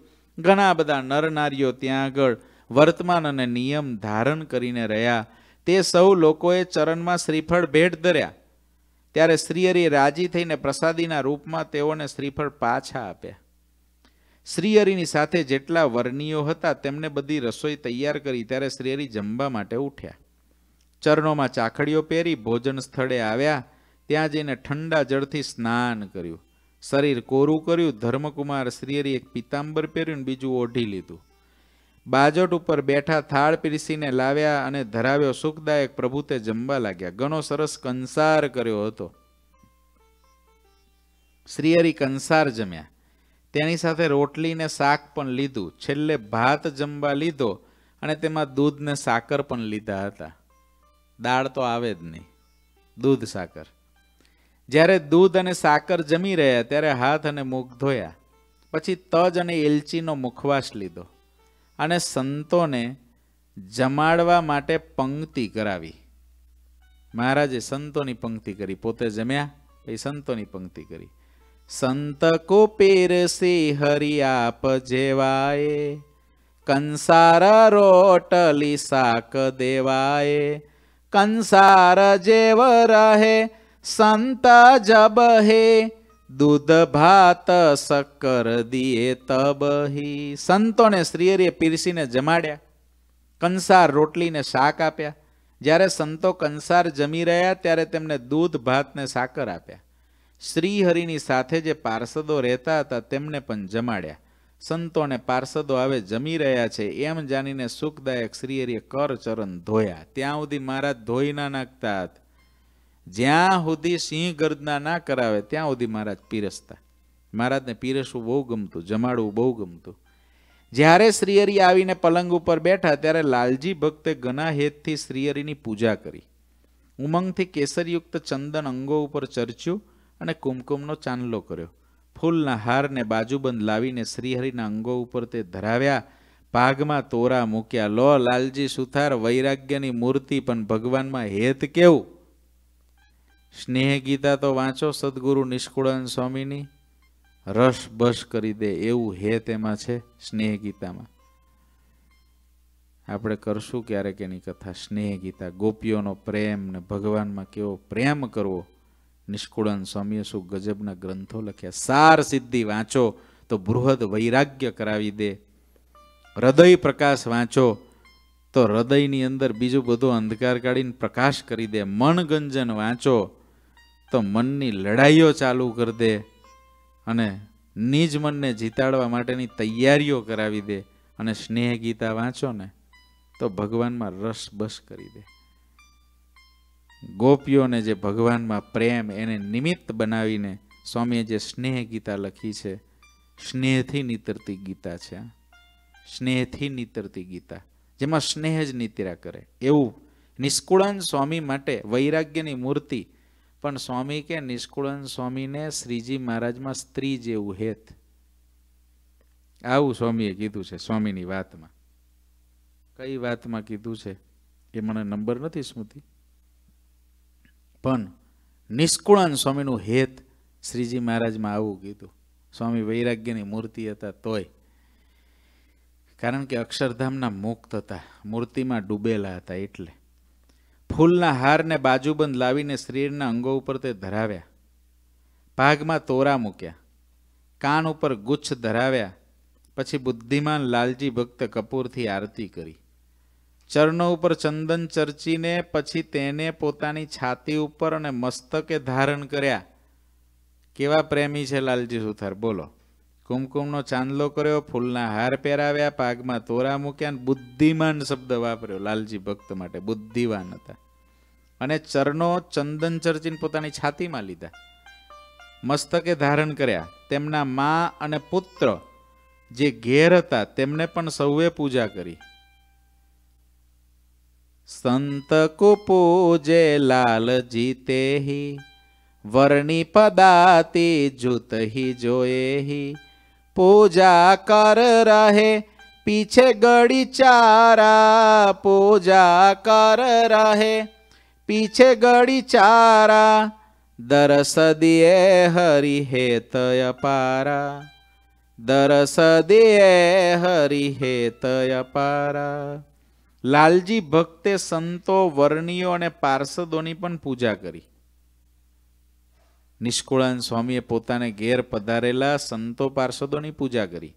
ઘણા બધા નર નારીઓ ત્યાં આગળ વર્તમાન અને નિયમ ધારણ કરીને રહ્યા તે સૌ લોકોએ ચરણમાં શ્રીફળ ભેટ ધર્યા ત્યારે શ્રીહરિ રાજી થઈને પ્રસાદીના રૂપમાં તેઓને શ્રીફળ પાછા આપ્યા શ્રીહરિની સાથે જેટલા વર્ણિયો હતા તેમને બધી રસોઈ તૈયાર કરી ત્યારે શ્રીહરિ જમવા માટે ઉઠ્યા ચરણોમાં ચાખડીઓ પહેરી ભોજન સ્થળે આવ્યા ત્યાં જઈને ઠંડા જળથી સ્નાન કર્યું શરીર કોરું કર્યું ધર્મકુમાર શ્રીહરિ એક પિતાંબર પહેર્યું બીજું ઓઢી લીધું બાજટ ઉપર બેઠા થાળ પીરસીને લાવ્યા અને ધરાવ્યો સુખદાયક પ્રભુ તે જમવા લાગ્યા ઘણો સરસ કંસાર કર્યો હતો શ્રીહરિ કંસાર જમ્યા તેની સાથે રોટલીને શાક પણ લીધું છેલ્લે ભાત જમવા લીધો અને તેમાં દૂધને સાકર પણ લીધા હતા દાળ તો આવે જ નહીં દૂધ સાકર જ્યારે દૂધ અને સાકર જમી રહ્યા ત્યારે હાથ અને મુખ ધોયા પછી તજ અને એલચીનો મુખવાસ લીધો અને સંતોને જમાડવા માટે પંક્તિ કરાવી મહારાજે સંતોની પંક્તિ કરી પોતે જમ્યા એ સંતોની પંક્તિ કરી સંત કુપીર સિંહ હરિયાપ જેવાય કંસાર રોટલી શાક દેવાય કંસાર જેવ રહે સંત જબ હે દૂધ ભાત શક્કર દિયે તબહી સંતોને શ્રીહરિએ પીરસીને જમાડ્યા કંસાર રોટલીને શાક આપ્યા જ્યારે સંતો કંસાર જમી રહ્યા ત્યારે તેમને દૂધ ભાત સાકર આપ્યા શ્રીહરિની સાથે જે પાર્ષદો રહેતા હતા તેમને પણ જમાડ્યા સંતોને પાર્ષદો હવે જમી રહ્યા છે એમ જાણીને સુખદાયક શ્રીહરિએ કર ચરણ ધોયા ત્યાં સુધી મહારાજ ધોઈ ના નાખતા હતા જ્યાં સુધી સિંહ ગર્દના ના કરાવે ત્યાં સુધી મહારાજ પીરસતા મહારાજને પીરસવું બહુ ગમતું જમાડવું બહુ ગમતું જ્યારે શ્રીહરિ આવીને પલંગ ઉપર બેઠા ત્યારે લાલજી ભક્તે ઘણા હેતથી શ્રીહરિની પૂજા કરી ઉમંગથી કેસરયુક્ત ચંદન અંગો ઉપર ચર્ચ્યું અને કુમકુમનો ચાંદલો કર્યો ફૂલના હારને બાજુબંધ લાવીને શ્રીહરિના અંગો ઉપર તે ધરાવ્યા પાગમાં તોરા મૂક્યા લો લાલજી સુથાર વૈરાગ્યની મૂર્તિ પણ ભગવાનમાં હેત કેવું સ્નેહ ગીતા તો વાંચો સદગુરુ નિષ્કુળન સ્વામીની રસ બસ કરી દે એવું હેત એમાં છે સ્નેહ ગીતામાં આપણે કરશું ક્યારેક એની કથા સ્નેહ ગીતા ગોપીઓનો પ્રેમ ને ભગવાનમાં કેવો પ્રેમ કરવો નિષ્કુળન સ્વામીએ શું ગજબના ગ્રંથો લખ્યા સાર સિદ્ધિ વાંચો તો બૃહદ વૈરાગ્ય કરાવી દે હૃદય પ્રકાશ વાંચો તો હૃદયની અંદર બીજું બધો અંધકાર કાઢીને પ્રકાશ કરી દે મનગંજન વાંચો તો મનની લડાઈઓ ચાલુ કરી દે અને નિજ મનને જીતાડવા માટેની તૈયારીઓ કરાવી દે અને સ્નેહ ગીતા વાંચો ને તો ભગવાનમાં રસ બસ કરી દે ગોપીઓને જે ભગવાનમાં પ્રેમ એને નિમિત્ત બનાવીને સ્વામીએ જે સ્નેહ ગીતા લખી છે સ્નેહથી નીતરતી ગીતા છે સ્નેહથી નીતરતી ગીતા જેમાં સ્નેહ જ નીતિરા કરે એવું નિષ્કુળાન સ્વામી માટે વૈરાગ્યની મૂર્તિ પણ સ્વામી કે નિષ્કુળાન સ્વામીને શ્રીજી મહારાજમાં સ્ત્રી જેવું હેત આવું સ્વામીએ કીધું છે સ્વામીની વાતમાં કઈ વાતમાં કીધું છે એ મને નંબર નથી સ્મૃતિ પણ નિષ્કુળાન સ્વામીનું હેત શ્રીજી મહારાજમાં આવું કીધું સ્વામી વૈરાગ્યની મૂર્તિ હતા તોય કારણ કે અક્ષરધામના મુક્ત હતા મૂર્તિમાં ડૂબેલા હતા એટલે ફૂલના હારને બાજુબંધ લાવીને શરીરના અંગો ઉપર તે ધરાવ્યા ભાગમાં તોરા મૂક્યા કાન ઉપર ગુચ્છ ધરાવ્યા પછી બુદ્ધિમાન લાલજી ભક્ત કપૂરથી આરતી કરી ચરણો ઉપર ચંદન ચર્ચીને પછી તેને પોતાની છાતી ઉપર અને મસ્તકે ધારણ કર્યા કેવા પ્રેમી છે લાલજી સુથાર બોલો કુમકુમનો ચાંદલો કર્યો ફૂલના હાર પહેરાવ્યા પાગમાં તોરા મૂક્યા બુદ્ધિમાન શબ્દ વાપર્યો લાલજી ભક્ત માટે બુદ્ધિવાન હતા અને ચરણો ચંદન ચર્ચીને પોતાની છાતીમાં લીધા મસ્તકે ધારણ કર્યા તેમના મા અને પુત્ર જે ઘેર હતા તેમને પણ સૌએ પૂજા કરી संत को पूजे लाल जीते ही वर्णी पदाति जुत ही जोए ही पूजा कर रहे पीछे गड़ी चारा पूजा कर रहे पीछे गड़ी चारा दरस दिए हरि हे तय पारा दरस दिए हरि हे तय पारा લાલજી ભક્તે સંતો વર્ણિયો અને પાર્ષદોની પણ પૂજા કરી નિષ્કુળાન સ્વામીએ પોતાને ઘેર પધારેલા સંતો પાર્ષદોની પૂજા કરી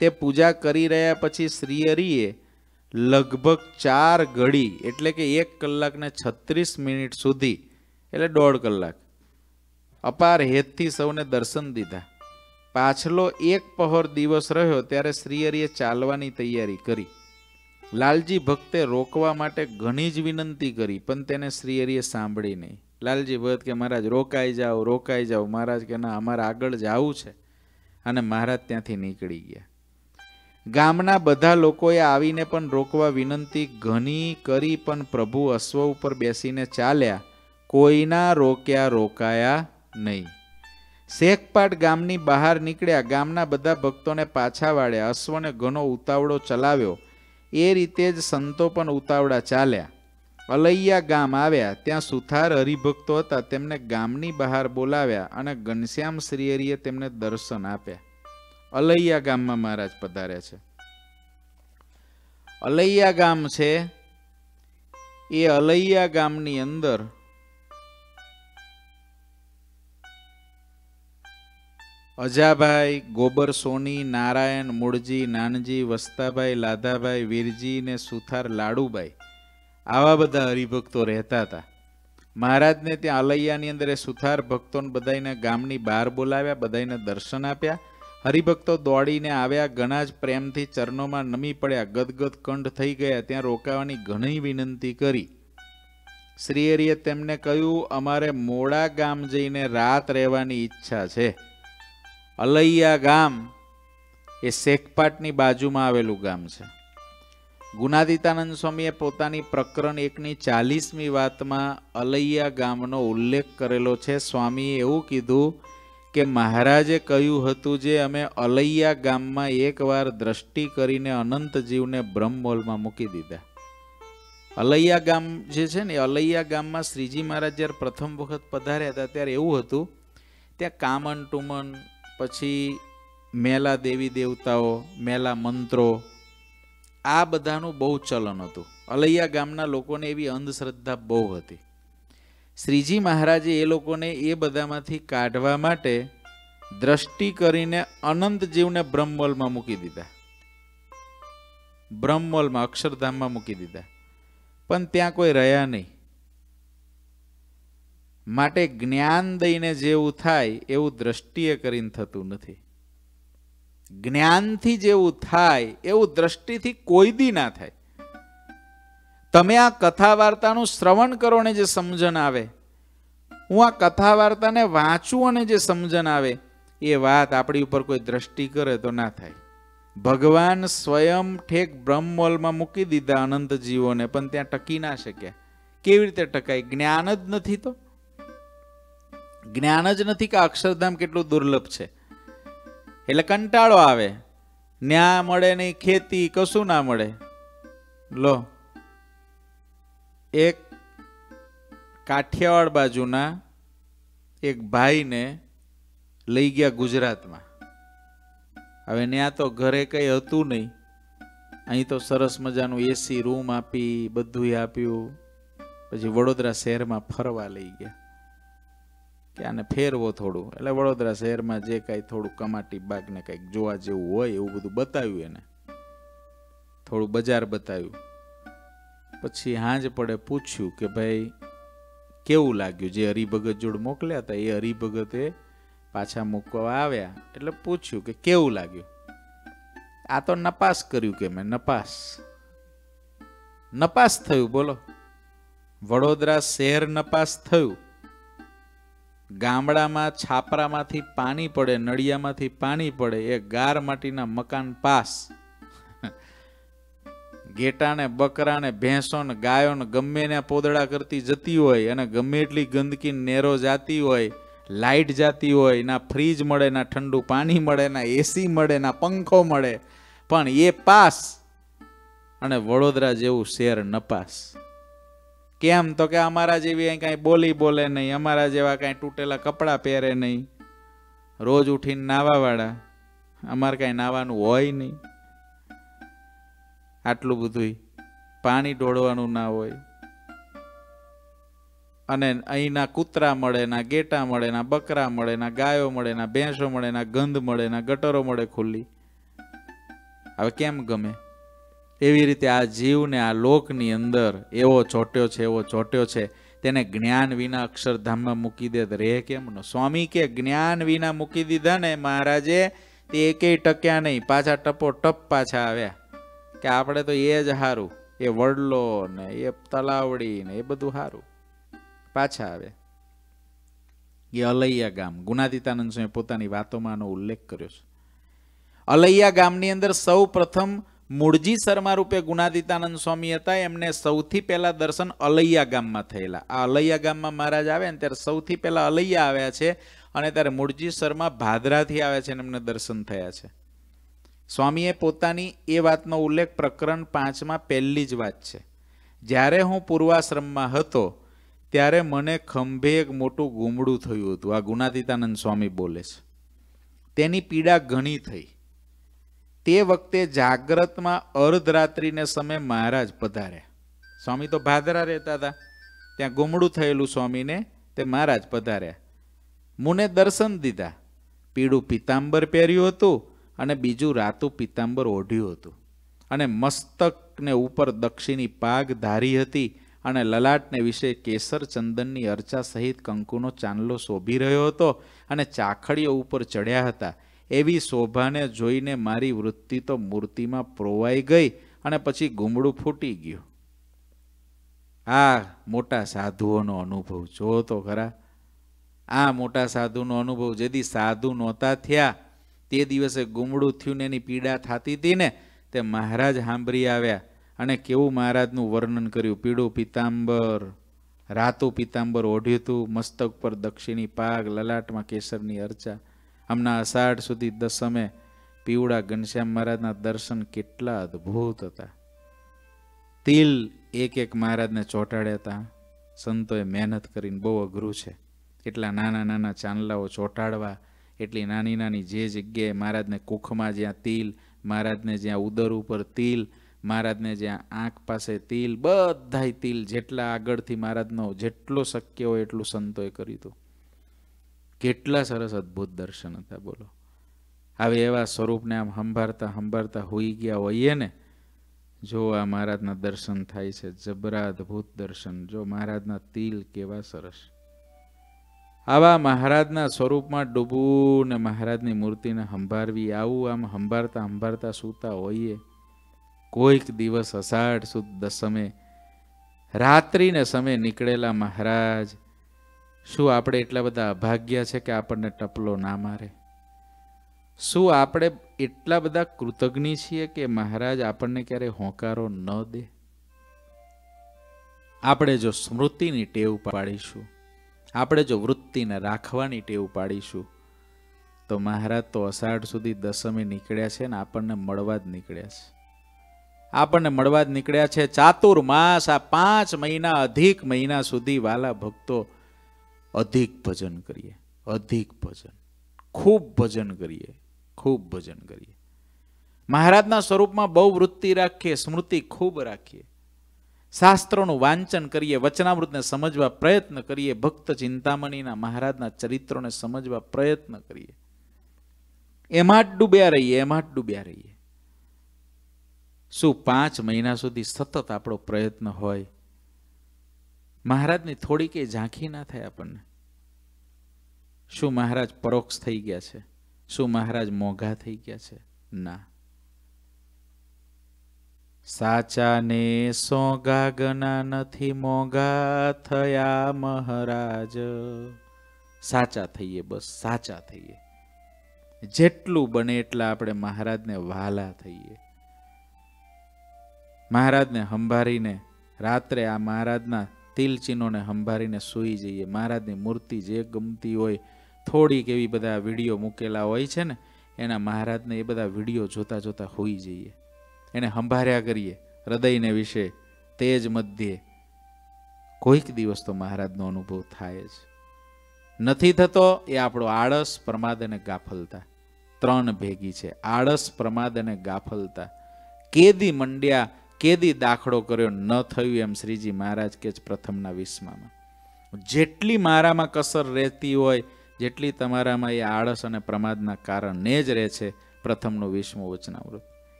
તે પૂજા કરી રહ્યા પછી શ્રી લગભગ ચાર ઘડી એટલે કે એક કલાકને છત્રીસ મિનિટ સુધી એટલે દોઢ કલાક અપાર હેતથી સૌને દર્શન દીધા પાછલો એક પહોર દિવસ રહ્યો ત્યારે શ્રીહરિએ ચાલવાની તૈયારી કરી લાલજી ભક્તે રોકવા માટે ઘણી જ વિનંતી કરી પણ તેને શ્રીહરિએ સાંભળી નહીં લાલજી ભક્ત કે મહારાજ રોકાઈ જાઓ રોકાઈ જાઓ મહારાજ કે ના અમારે આગળ જવું છે અને મહારાજ ત્યાંથી નીકળી ગયા ગામના બધા લોકોએ આવીને પણ રોકવા વિનંતી ઘણી કરી પણ પ્રભુ અશ્વ ઉપર બેસીને ચાલ્યા કોઈના રોક્યા રોકાયા નહીં શેખપાટ ગામની બહાર નીકળ્યા ગામના બધા ભક્તોને પાછા વાળ્યા અશ્વને ઘણો ઉતાવળો ચલાવ્યો એ રીતે જ સંતો પણ ઉતાવળા ચાલ્યા અલૈયા ગામ આવ્યા ત્યાં સુથાર હરિભક્તો હતા તેમને ગામની બહાર બોલાવ્યા અને ઘનશ્યામ શ્રીહરિએ તેમને દર્શન આપ્યા અલૈયા ગામમાં મહારાજ પધાર્યા છે અલૈયા ગામ છે એ અલૈયા ગામની અંદર અજાભાઈ ગોબર સોની નારાયણ મૂળજી નાનજી વસ્તાભાઈ લાધાભાઈ વીરજી ને સુથાર લાડુભાઈ આવા બધા હરિભક્તો રહેતા હતા મહારાજને ત્યાં અલૈયાની અંદર એ સુથાર ભક્તોને બધાને ગામની બહાર બોલાવ્યા બધાને દર્શન આપ્યા હરિભક્તો દોડીને આવ્યા ઘણા જ પ્રેમથી ચરણોમાં નમી પડ્યા ગદગદ કંઠ થઈ ગયા ત્યાં રોકાવાની ઘણી વિનંતી કરી શ્રીહરિએ તેમને કહ્યું અમારે મોડા ગામ જઈને રાત રહેવાની ઈચ્છા છે અલૈયા ગામ એ શેખપાટની બાજુમાં આવેલું ગામ છે ગુનાદિતાનંદ સ્વામીએ પોતાની પ્રકરણ એકની ચાલીસમી વાતમાં અલૈયા ગામનો ઉલ્લેખ કરેલો છે સ્વામીએ એવું કીધું કે મહારાજે કહ્યું હતું જે અમે અલૈયા ગામમાં એકવાર દ્રષ્ટિ કરીને અનંત જીવને બ્રહ્મમોલમાં મૂકી દીધા અલૈયા ગામ જે છે ને અલૈયા ગામમાં શ્રીજી મહારાજ જ્યારે પ્રથમ વખત પધાર્યા હતા ત્યારે એવું હતું ત્યાં કામન ટુમન પછી મેલા દેવી દેવતાઓ મેલા મંત્રો આ બધાનું બહુ ચલન હતું અલૈયા ગામના લોકોને એવી અંધશ્રદ્ધા બહુ હતી શ્રીજી મહારાજે એ લોકોને એ બધામાંથી કાઢવા માટે દ્રષ્ટિ કરીને અનંત જીવને બ્રહ્મવલમાં મૂકી દીધા બ્રહ્મવલમાં અક્ષરધામમાં મૂકી દીધા પણ ત્યાં કોઈ રહ્યા નહીં માટે જ્ઞાન દઈને જેવું થાય એવું દ્રષ્ટિએ કરીને થતું નથી જ્ઞાનથી જેવું થાય એવું દ્રષ્ટિથી કોઈ દી ના થાય તમે આ કથા વાર્તાનું શ્રવણ કરો ને જે સમજણ આવે હું આ કથા વાર્તાને વાંચું અને જે સમજણ આવે એ વાત આપણી ઉપર કોઈ દ્રષ્ટિ કરે તો ના થાય ભગવાન સ્વયં ઠેક બ્રહ્મોલમાં મૂકી દીધા અનંત જીવોને પણ ત્યાં ટકી ના શક્યા કેવી રીતે ટકાય જ્ઞાન જ નથી તો જ્ઞાન જ નથી કે અક્ષરધામ કેટલું દુર્લભ છે એટલે કંટાળો આવે ન્યા મળે નહીં ખેતી કશું ના મળે લો એક કાઠિયાવાડ બાજુના એક ભાઈને લઈ ગયા ગુજરાતમાં હવે ત્યાં તો ઘરે કંઈ હતું નહીં અહીં તો સરસ મજાનું એસી રૂમ આપી બધું આપ્યું પછી વડોદરા શહેરમાં ફરવા લઈ ગયા કે આને ફેરવો થોડું એટલે વડોદરા શહેરમાં જે કાંઈ થોડું કમાટી બાગને કંઈક જોવા જેવું હોય એવું બધું બતાવ્યું એને થોડું બજાર બતાવ્યું પછી હાંજ પડે પૂછ્યું કે ભાઈ કેવું લાગ્યું જે હરિભગત જોડ મોકલ્યા હતા એ હરિભગતે પાછા મૂકવા આવ્યા એટલે પૂછ્યું કે કેવું લાગ્યું આ તો નપાસ કર્યું કે મેં નપાસ નપાસ થયું બોલો વડોદરા શહેર નપાસ થયું ગામડામાં છાપરામાંથી પાણી પડે નળિયામાંથી પાણી પડે એ ગાર માટીના મકાન પાસ ઘેટાને બકરાને ભેંસોને ગાયોને ગમે ને પોદળા કરતી જતી હોય અને ગમે એટલી ગંદકી નેરો જાતી હોય લાઇટ જાતી હોય ના ફ્રીજ મળે ના ઠંડુ પાણી મળે ના એસી મળે ના પંખો મળે પણ એ પાસ અને વડોદરા જેવું શેર નપાસ કેમ તો કે અમારા જેવી કાંઈ બોલી બોલે નહીં અમારા જેવા કાંઈ તૂટેલા કપડાં પહેરે નહીં રોજ ઉઠીને નાવાવાળા અમારે કાંઈ નાવાનું હોય નહીં આટલું બધું પાણી ઢોળવાનું ના હોય અને અહીંના કૂતરા મળે ના ગેટા મળે ના બકરા મળે ના ગાયો મળે ના ભેંસો મળે ના ગંધ મળે ના ગટરો મળે ખુલ્લી હવે કેમ ગમે એવી રીતે આ જીવને આ લોકની અંદર એવો ચોટ્યો છે એવો ચોટ્યો છે તેને જ્ઞાન વિના અક્ષરધામમાં મૂકી દે રહે કેમ નો સ્વામી કે જ્ઞાન વિના મૂકી દીધા ને મહારાજે તે એકેય ટક્યા નહીં પાછા ટપો ટપ પાછા આવ્યા કે આપણે તો એ જ હારું એ વડલો ને એ તલાવડી ને એ બધું હારું પાછા આવે એ અલૈયા ગામ ગુનાદિતાનંદ સ્વામી પોતાની વાતોમાં આનો ઉલ્લેખ કર્યો છે અલૈયા ગામની અંદર સૌ પ્રથમ મૂળજી શર્મા રૂપે ગુણાદિતાનંદ સ્વામી હતા એમને સૌથી પહેલાં દર્શન અલૈયા ગામમાં થયેલા આ અલૈયા ગામમાં મહારાજ આવે ને ત્યારે સૌથી પહેલા અલૈયા આવ્યા છે અને ત્યારે મૂળજી શર્મા ભાદરાથી આવ્યા છે અને એમને દર્શન થયા છે સ્વામીએ પોતાની એ વાતનો ઉલ્લેખ પ્રકરણ પાંચમાં પહેલી જ વાત છે જ્યારે હું પૂર્વાશ્રમમાં હતો ત્યારે મને ખંભે એક મોટું ગુમડું થયું હતું આ ગુણાતીતાનંદ સ્વામી બોલે છે તેની પીડા ઘણી થઈ તે વખતે જાગ્રતમાં અર્ધરાત્રિને સમય મહારાજ પધાર્યા સ્વામી તો ભાદરા રહેતા હતા ત્યાં ગુમડું થયેલું સ્વામીને તે મહારાજ પધાર્યા મુને દર્શન દીધા પીળું પિતાંબર પહેર્યું હતું અને બીજું રાતું પિતાંબર ઓઢ્યું હતું અને મસ્તકને ઉપર દક્ષિણી પાગ ધારી હતી અને લલાટને વિશે કેસર ચંદનની અર્ચા સહિત કંકુનો ચાંદલો શોભી રહ્યો હતો અને ચાખડીઓ ઉપર ચડ્યા હતા એવી શોભાને જોઈને મારી વૃત્તિ તો મૂર્તિમાં પ્રોવાઈ ગઈ અને પછી ગુમડું ફૂટી ગયું આ મોટા સાધુઓનો અનુભવ જો તો ખરા આ મોટા સાધુનો અનુભવ જેથી સાધુ નહોતા થયા તે દિવસે ગુમડું થયું ને એની પીડા થતી હતી ને તે મહારાજ સાંભળી આવ્યા અને કેવું મહારાજનું વર્ણન કર્યું પીળું પિતાંબર રાતું પિતાંબર ઓઢ્યું હતું મસ્તક પર દક્ષિણી પાગ લલાટમાં કેસરની અર્ચા હમણાં અષાઢ સુધી દસમે પીવડા ઘનશ્યામ મહારાજના દર્શન કેટલા અદ્ભુત હતા તિલ એક એક મહારાજને ચોંટાડ્યા હતા સંતોએ મહેનત કરીને બહુ અઘરું છે કેટલા નાના નાના ચાંદલાઓ ચોંટાડવા એટલી નાની નાની જે જગ્યાએ મહારાજને કુખમાં જ્યાં તિલ મહારાજને જ્યાં ઉદર ઉપર તિલ મહારાજને જ્યાં આંખ પાસે તિલ બધાય તિલ જેટલા આગળથી મહારાજનો જેટલો શક્ય હોય એટલું સંતોએ કર્યું હતું કેટલા સરસ અદ્ભુત દર્શન હતા બોલો હવે એવા સ્વરૂપને આમ સંભાળતા સંભાળતા હોઈ ગયા હોઈએ ને જો આ મહારાજના દર્શન થાય છે જબરા અદ્ભુત દર્શન જો મહારાજના તિલ કેવા સરસ આવા મહારાજના સ્વરૂપમાં ડૂબવું ને મહારાજની મૂર્તિને સંભાળવી આવું આમ હંભારતા હંભારતા સૂતા હોઈએ કોઈક દિવસ અષાઢ સુદ દસમે રાત્રિને સમયે નીકળેલા મહારાજ શું આપણે એટલા બધા અભાગ્યા છે કે આપણને ટપલો ના મારે શું આપણે એટલા બધા કૃતજ્ઞ છીએ કે મહારાજ આપણને ક્યારે હોંકારો ન દે આપણે જો સ્મૃતિની ટેવ પાડીશું આપણે જો વૃત્તિને રાખવાની ટેવ પાડીશું તો મહારાજ તો અષાઢ સુધી દસમે નીકળ્યા છે ને આપણને મળવા જ નીકળ્યા છે આપણને મળવા જ નીકળ્યા છે ચાતુર્માસ આ પાંચ મહિના અધિક મહિના સુધી વાલા ભક્તો અધિક ભજન કરીએ અધિક ભજન ખૂબ ભજન કરીએ ખૂબ ભજન કરીએ મહારાજના સ્વરૂપમાં બહુ વૃત્તિ રાખીએ સ્મૃતિ ખૂબ રાખીએ શાસ્ત્રોનું વાંચન કરીએ વચનામૃતને સમજવા પ્રયત્ન કરીએ ભક્ત ચિંતામણીના મહારાજના ચરિત્રોને સમજવા પ્રયત્ન કરીએ એમાં જ ડૂબ્યા રહીએ એમાં જ ડૂબ્યા રહીએ શું પાંચ મહિના સુધી સતત આપણો પ્રયત્ન હોય મહારાજની થોડી કે ઝાંખી ના થાય આપણને શું મહારાજ પરોક્ષ થઈ ગયા છે શું મહારાજ મોઘા થઈ ગયા છે ના સાચાને સોગા નથી મોગા થયા મહારાજ સાચા થઈએ બસ સાચા થઈએ જેટલું બને એટલા આપણે મહારાજને વહાલા થઈએ મહારાજને સંભાળીને રાત્રે આ મહારાજના તિલચીનોને સંભાળીને સૂઈ જઈએ મહારાજની મૂર્તિ જે ગમતી હોય થોડીક એવી બધા વિડીયો મૂકેલા હોય છે ને એના મહારાજને એ બધા વિડીયો જોતા જોતા હોઈ જઈએ એને સંભાર્યા કરીએ હૃદયને વિશે તેજ મધ્યે કોઈક દિવસ તો મહારાજનો અનુભવ થાય જ નથી થતો એ આપણો આળસ પ્રમાદ અને ગાફલતા ત્રણ ભેગી છે આળસ પ્રમાદ અને ગાફલતા કેદી મંડ્યા કેદી દાખલો કર્યો ન થયું એમ શ્રીજી મહારાજ કે પ્રથમના વિશ્વમાં જેટલી મારામાં કસર રહેતી હોય જેટલી તમારામાં એ આળસ અને પ્રમાદના કારણે જ રહે છે પ્રથમનો વિસ્મું વચનાવૃત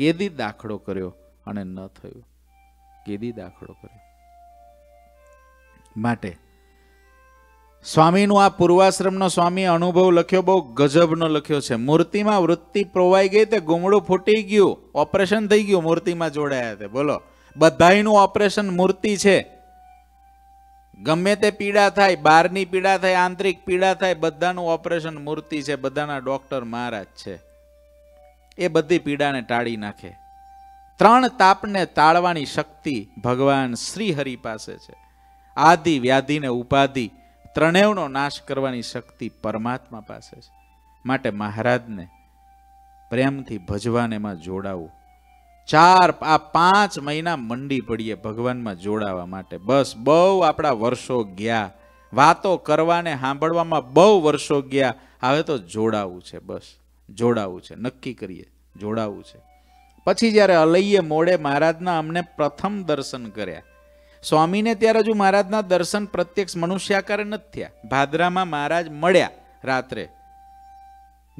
કેદી દાખલો કર્યો અને ન થયું કેદી દાખલો કર્યો માટે સ્વામીનું આ પૂર્વાશ્રમનો સ્વામી અનુભવ લખ્યો બહુ ગજબનો લખ્યો છે મૂર્તિમાં વૃત્તિ પ્રોવાઈ ગઈ તે ગુમડું ફૂટી ગયું ઓપરેશન થઈ ગયું મૂર્તિમાં જોડાયા તે બોલો બધાયનું ઓપરેશન મૂર્તિ છે ગમે તે પીડા થાય બહારની પીડા થાય આંતરિક પીડા થાય બધાનું ઓપરેશન મૂર્તિ છે બધાના ડોક્ટર મહારાજ છે એ બધી પીડાને ટાળી નાખે ત્રણ તાપને ટાળવાની શક્તિ ભગવાન શ્રી હરિ પાસે છે આદિ વ્યાધિને ઉપાધિ ત્રણેયનો નાશ કરવાની શક્તિ પરમાત્મા પાસે છે માટે મહારાજને પ્રેમથી ભજવાને એમાં જોડાવું ચાર આ પાંચ મહિના મંડી પડીએ ભગવાનમાં જોડાવા માટે બસ બહુ આપણા વર્ષો ગયા વાતો કરવાને સાંભળવામાં બહુ વર્ષો ગયા હવે તો જોડાવું છે બસ જોડાવું છે નક્કી કરીએ જોડાવું છે પછી જ્યારે અલૈયે મોડે મહારાજના અમને પ્રથમ દર્શન કર્યા સ્વામીને ત્યારે હજુ મહારાજના દર્શન પ્રત્યક્ષ મનુષ્યાકારે નથી થયા ભાદરામાં મહારાજ મળ્યા રાત્રે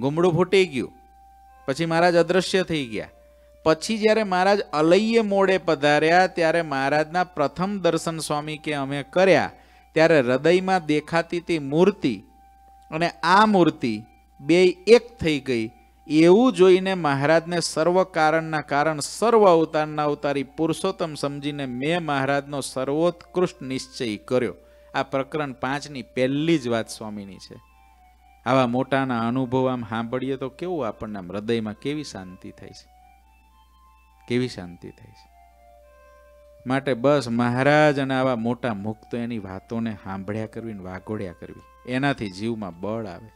ગુમડું ફૂટી ગયું પછી મહારાજ અદ્રશ્ય થઈ ગયા પછી જ્યારે મહારાજ અલય્ય મોડે પધાર્યા ત્યારે મહારાજના પ્રથમ દર્શન સ્વામી કે અમે કર્યા ત્યારે હૃદયમાં દેખાતી હતી મૂર્તિ અને આ મૂર્તિ બે એક થઈ ગઈ એવું જોઈને મહારાજને સર્વ કારણના કારણ સર્વ અવતારના અવતારી પુરુષોત્તમ સમજીને મેં મહારાજનો સર્વોત્કૃષ્ટ નિશ્ચય કર્યો આ પ્રકરણ પાંચની પહેલી જ વાત સ્વામીની છે આવા મોટાના અનુભવ આમ સાંભળીએ તો કેવું આપણને આમ હૃદયમાં કેવી શાંતિ થાય છે કેવી શાંતિ થાય છે માટે બસ મહારાજ અને આવા મોટા મુક્ત એની વાતોને સાંભળ્યા કરવી ને વાગોળ્યા કરવી એનાથી જીવમાં બળ આવે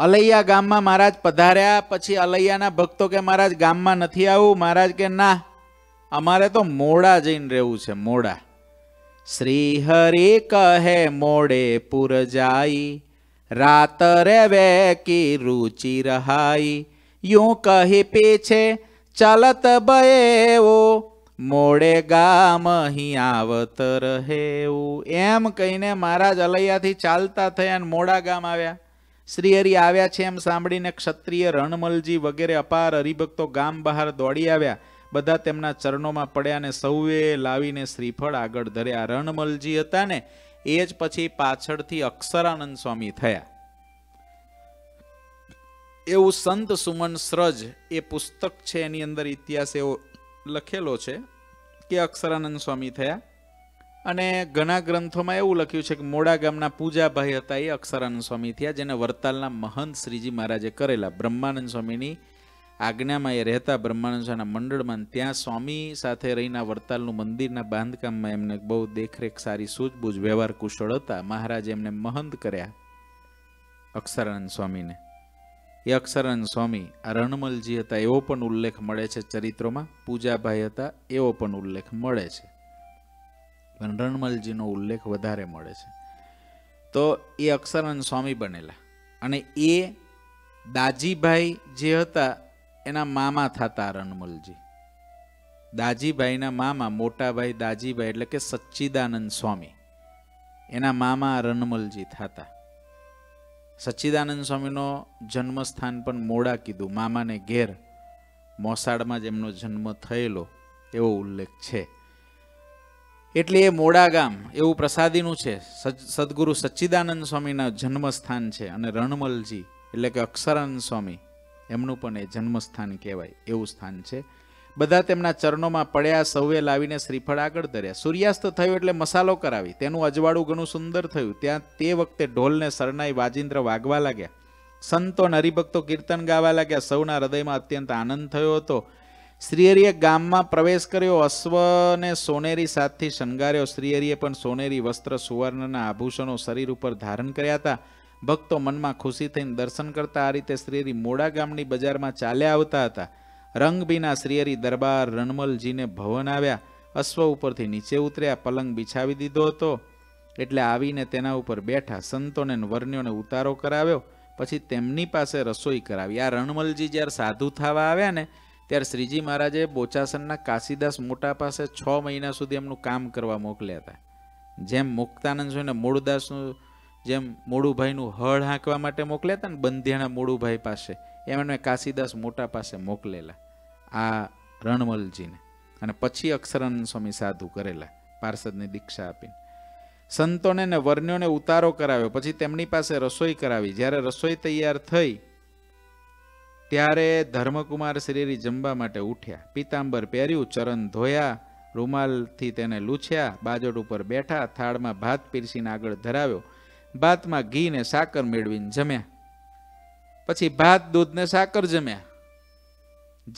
અલૈયા ગામમાં મહારાજ પધાર્યા પછી અલૈયાના ભક્તો કે મહારાજ ગામમાં નથી આવું મહારાજ કે ના અમારે તો મોડા જઈને રહેવું છે મોડા શ્રી હરે કહે મોડે પુર જાય રાત રેવે કી રુચિ રહાઈ યું કહી પીછે ચલત બયેવો મોડે ગામ અહીં આવત રહેવું એમ કહીને મહારાજ અલૈયાથી ચાલતા થયા ને મોડા ગામ આવ્યા શ્રીહરિ આવ્યા છે એમ સાંભળીને ક્ષત્રિય રણમલજી વગેરે અપાર હરિભક્તો ગામ બહાર દોડી આવ્યા બધા તેમના ચરણોમાં પડ્યા અને સૌએ લાવીને શ્રીફળ આગળ ધર્યા રણમલજી હતા ને એ જ પછી પાછળથી અક્ષરાનંદ સ્વામી થયા એવું સંત સુમન સ્રજ એ પુસ્તક છે એની અંદર ઇતિહાસ એવો લખેલો છે કે અક્ષરાનંદ સ્વામી થયા અને ઘણા ગ્રંથોમાં એવું લખ્યું છે કે મોડા ગામના પૂજાભાઈ હતા એ અક્ષરાનંદ સ્વામી થયા જેને વડતાલના મહંત શ્રીજી મહારાજે કરેલા બ્રહ્માનંદ સ્વામીની આજ્ઞામાં એ રહેતા બ્રહ્માનંદ સ્વામીના મંડળમાં ત્યાં સ્વામી સાથે રહીને વડતાલનું મંદિરના બાંધકામમાં એમને બહુ દેખરેખ સારી સૂઝબૂઝ વ્યવહાર કુશળ હતા મહારાજે એમને મહંત કર્યા અક્ષરાનંદ સ્વામીને એ અક્ષરાનંદ સ્વામી આ રણમલજી હતા એવો પણ ઉલ્લેખ મળે છે ચરિત્રોમાં પૂજાભાઈ હતા એવો પણ ઉલ્લેખ મળે છે રણમલજીનો ઉલ્લેખ વધારે મળે છે તો એ અક્ષરાનંદ સ્વામી બનેલા અને એ દાજીભાઈ જે હતા એના મામા થતા રણમલજી દાજીભાઈના મામા મોટાભાઈ દાજીભાઈ એટલે કે સચ્ચિદાનંદ સ્વામી એના મામા રણમલજી થતા સચ્ચિદાનંદ સ્વામીનો જન્મસ્થાન પણ મોડા કીધું મામાને ઘેર મોસાળમાં જ એમનો જન્મ થયેલો એવો ઉલ્લેખ છે એટલે એ મોડા ગામ એવું પ્રસાદીનું છે સદગુરુ સચ્ચિદાનંદ સ્વામીના જન્મસ્થાન છે અને રણમલજી એટલે કે અક્ષરાનંદ સ્વામી એમનું પણ એ જન્મસ્થાન કહેવાય એવું સ્થાન છે બધા તેમના ચરણોમાં પડ્યા સૌએ લાવીને શ્રીફળ આગળ ધર્યા સૂર્યાસ્ત થયો એટલે મસાલો કરાવી તેનું અજવાળું ઘણું સુંદર થયું ત્યાં તે વખતે ઢોલને સરનાઈ વાજિંદ્ર વાગવા લાગ્યા સંતો નરિભક્તો કીર્તન ગાવા લાગ્યા સૌના હૃદયમાં અત્યંત આનંદ થયો હતો શ્રીહરિએ ગામમાં પ્રવેશ કર્યો અશ્વને સોનેરી સાથથી શણગાર્યો શ્રીહરિએ પણ સોનેરી વસ્ત્ર સુવર્ણના આભૂષણો શરીર ઉપર ધારણ કર્યા હતા ભક્તો મનમાં ખુશી થઈને દર્શન કરતા આ રીતે શ્રીહરિ મોડા ગામની બજારમાં ચાલ્યા આવતા હતા રંગબીના શ્રીહરિ દરબાર રણમલજીને ભવન આવ્યા અશ્વ ઉપરથી નીચે ઉતર્યા પલંગ બિછાવી દીધો હતો એટલે આવીને તેના ઉપર બેઠા સંતોને વર્ણ્યોને ઉતારો કરાવ્યો પછી તેમની પાસે રસોઈ કરાવી આ રણમલજી જ્યારે સાધુ થવા આવ્યા ને ત્યારે શ્રીજી મહારાજે બોચાસનના કાશીદાસ મોટા પાસે છ મહિના સુધી એમનું કામ કરવા મોકલ્યા હતા જેમ મુક્તાનંદ સ્વામીને મૂળદાસનું જેમ મોડુભાઈનું હળ હાંકવા માટે મોકલ્યા હતા ને બંધિયાના મોડુભાઈ પાસે એમ એમણે કાશીદાસ મોટા પાસે મોકલેલા આ રણમલજીને અને પછી અક્ષરાનંદ સ્વામી સાધુ કરેલા પાર્ષદની દીક્ષા આપીને સંતોને ને વર્ણ્યોને ઉતારો કરાવ્યો પછી તેમની પાસે રસોઈ કરાવી જ્યારે રસોઈ તૈયાર થઈ ત્યારે ધર્મકુમાર શ્રીરી જમવા માટે ઉઠ્યા પીતાંબર પહેર્યું ચરણ ધોયા રૂમાલથી તેને લૂછ્યા બાજોડ ઉપર બેઠા થાળમાં ભાત પીરસીને આગળ ધરાવ્યો ભાતમાં ઘી ને સાકર મેળવીને જમ્યા પછી ભાત દૂધને સાકર જમ્યા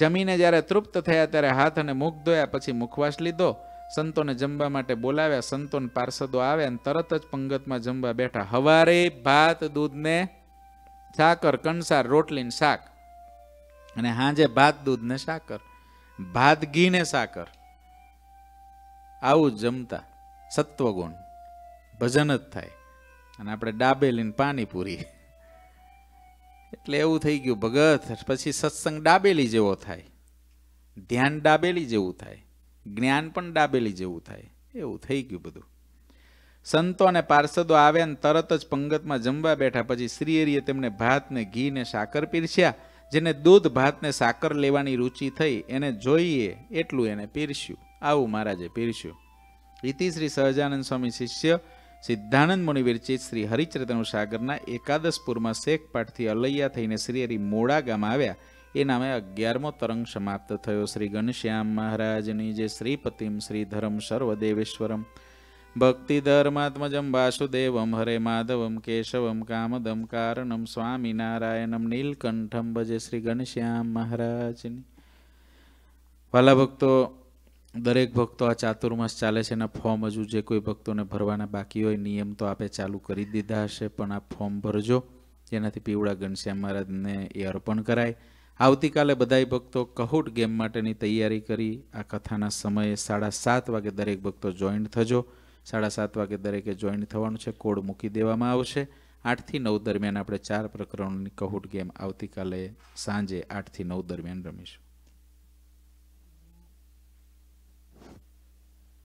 જમીને જ્યારે તૃપ્ત થયા ત્યારે હાથ અને મુખ ધોયા પછી મુખવાસ લીધો સંતોને જમવા માટે બોલાવ્યા સંતોને પાર્ષદો આવ્યા અને તરત જ પંગતમાં જમવા બેઠા હવારે ભાત દૂધને સાકર કંસાર રોટલીને શાક અને હાંજે ભાત દૂધ ને સાકર ભાત ઘી ને સાકર આવું જમતા સત્વગુણ ભજન જ થાય અને આપણે ડાબેલીને પાણીપુરી એટલે એવું થઈ ગયું ભગત પછી સત્સંગ ડાબેલી જેવો થાય ધ્યાન ડાબેલી જેવું થાય જ્ઞાન પણ ડાબેલી જેવું થાય એવું થઈ ગયું બધું સંતો અને પાર્ષદો આવ્યા ને તરત જ પંગતમાં જમવા બેઠા પછી શ્રીહરિએ તેમને ભાત ને ઘી ને સાકર પીરસ્યા જેને દૂધ ભાતને સાકર લેવાની રુચિ થઈ એને જોઈએ એટલું એને પીરસ્યું આવું મહારાજે પીરસ્યું ઇતિ શ્રી સહજાનંદ સ્વામી શિષ્ય સિદ્ધાનંદ મુનિ વિરચિત શ્રી હરિચરિતનું સાગરના એકાદશપુરમાં શેખ પાઠથી અલૈયા થઈને શ્રી હરિ મોડા ગામ આવ્યા એ નામે અગિયારમો તરંગ સમાપ્ત થયો શ્રી ઘનશ્યામ મહારાજની જે શ્રીપતિમ શ્રીધરમ સર્વદેવેશ્વરમ ભક્તિધર્માત્મજમ વાસુદેવમ હરે માધવમ કેશવમ કામદમ કારણમ સ્વામિનારાયણમ નીલકંઠમ ભજે શ્રી ગણશ્યામ મહારાજની વાલા ભક્તો દરેક ભક્તો આ ચાતુર્માસ ચાલે છે એના ફોર્મ હજુ જે કોઈ ભક્તોને ભરવાના બાકી હોય નિયમ તો આપે ચાલુ કરી દીધા હશે પણ આ ફોર્મ ભરજો જેનાથી પીવડા ઘનશ્યામ મહારાજને એ અર્પણ કરાય આવતીકાલે બધાય ભક્તો કહુટ ગેમ માટેની તૈયારી કરી આ કથાના સમયે સાડા સાત વાગે દરેક ભક્તો જોઈન્ટ થજો સાડા સાત વાગે દરેકે જોઈન થવાનું છે કોડ મૂકી દેવામાં આવશે આઠથી નવ દરમિયાન આપણે ચાર પ્રકરણોની કહુટ ગેમ આવતીકાલે સાંજે આઠથી નવ દરમિયાન રમીશું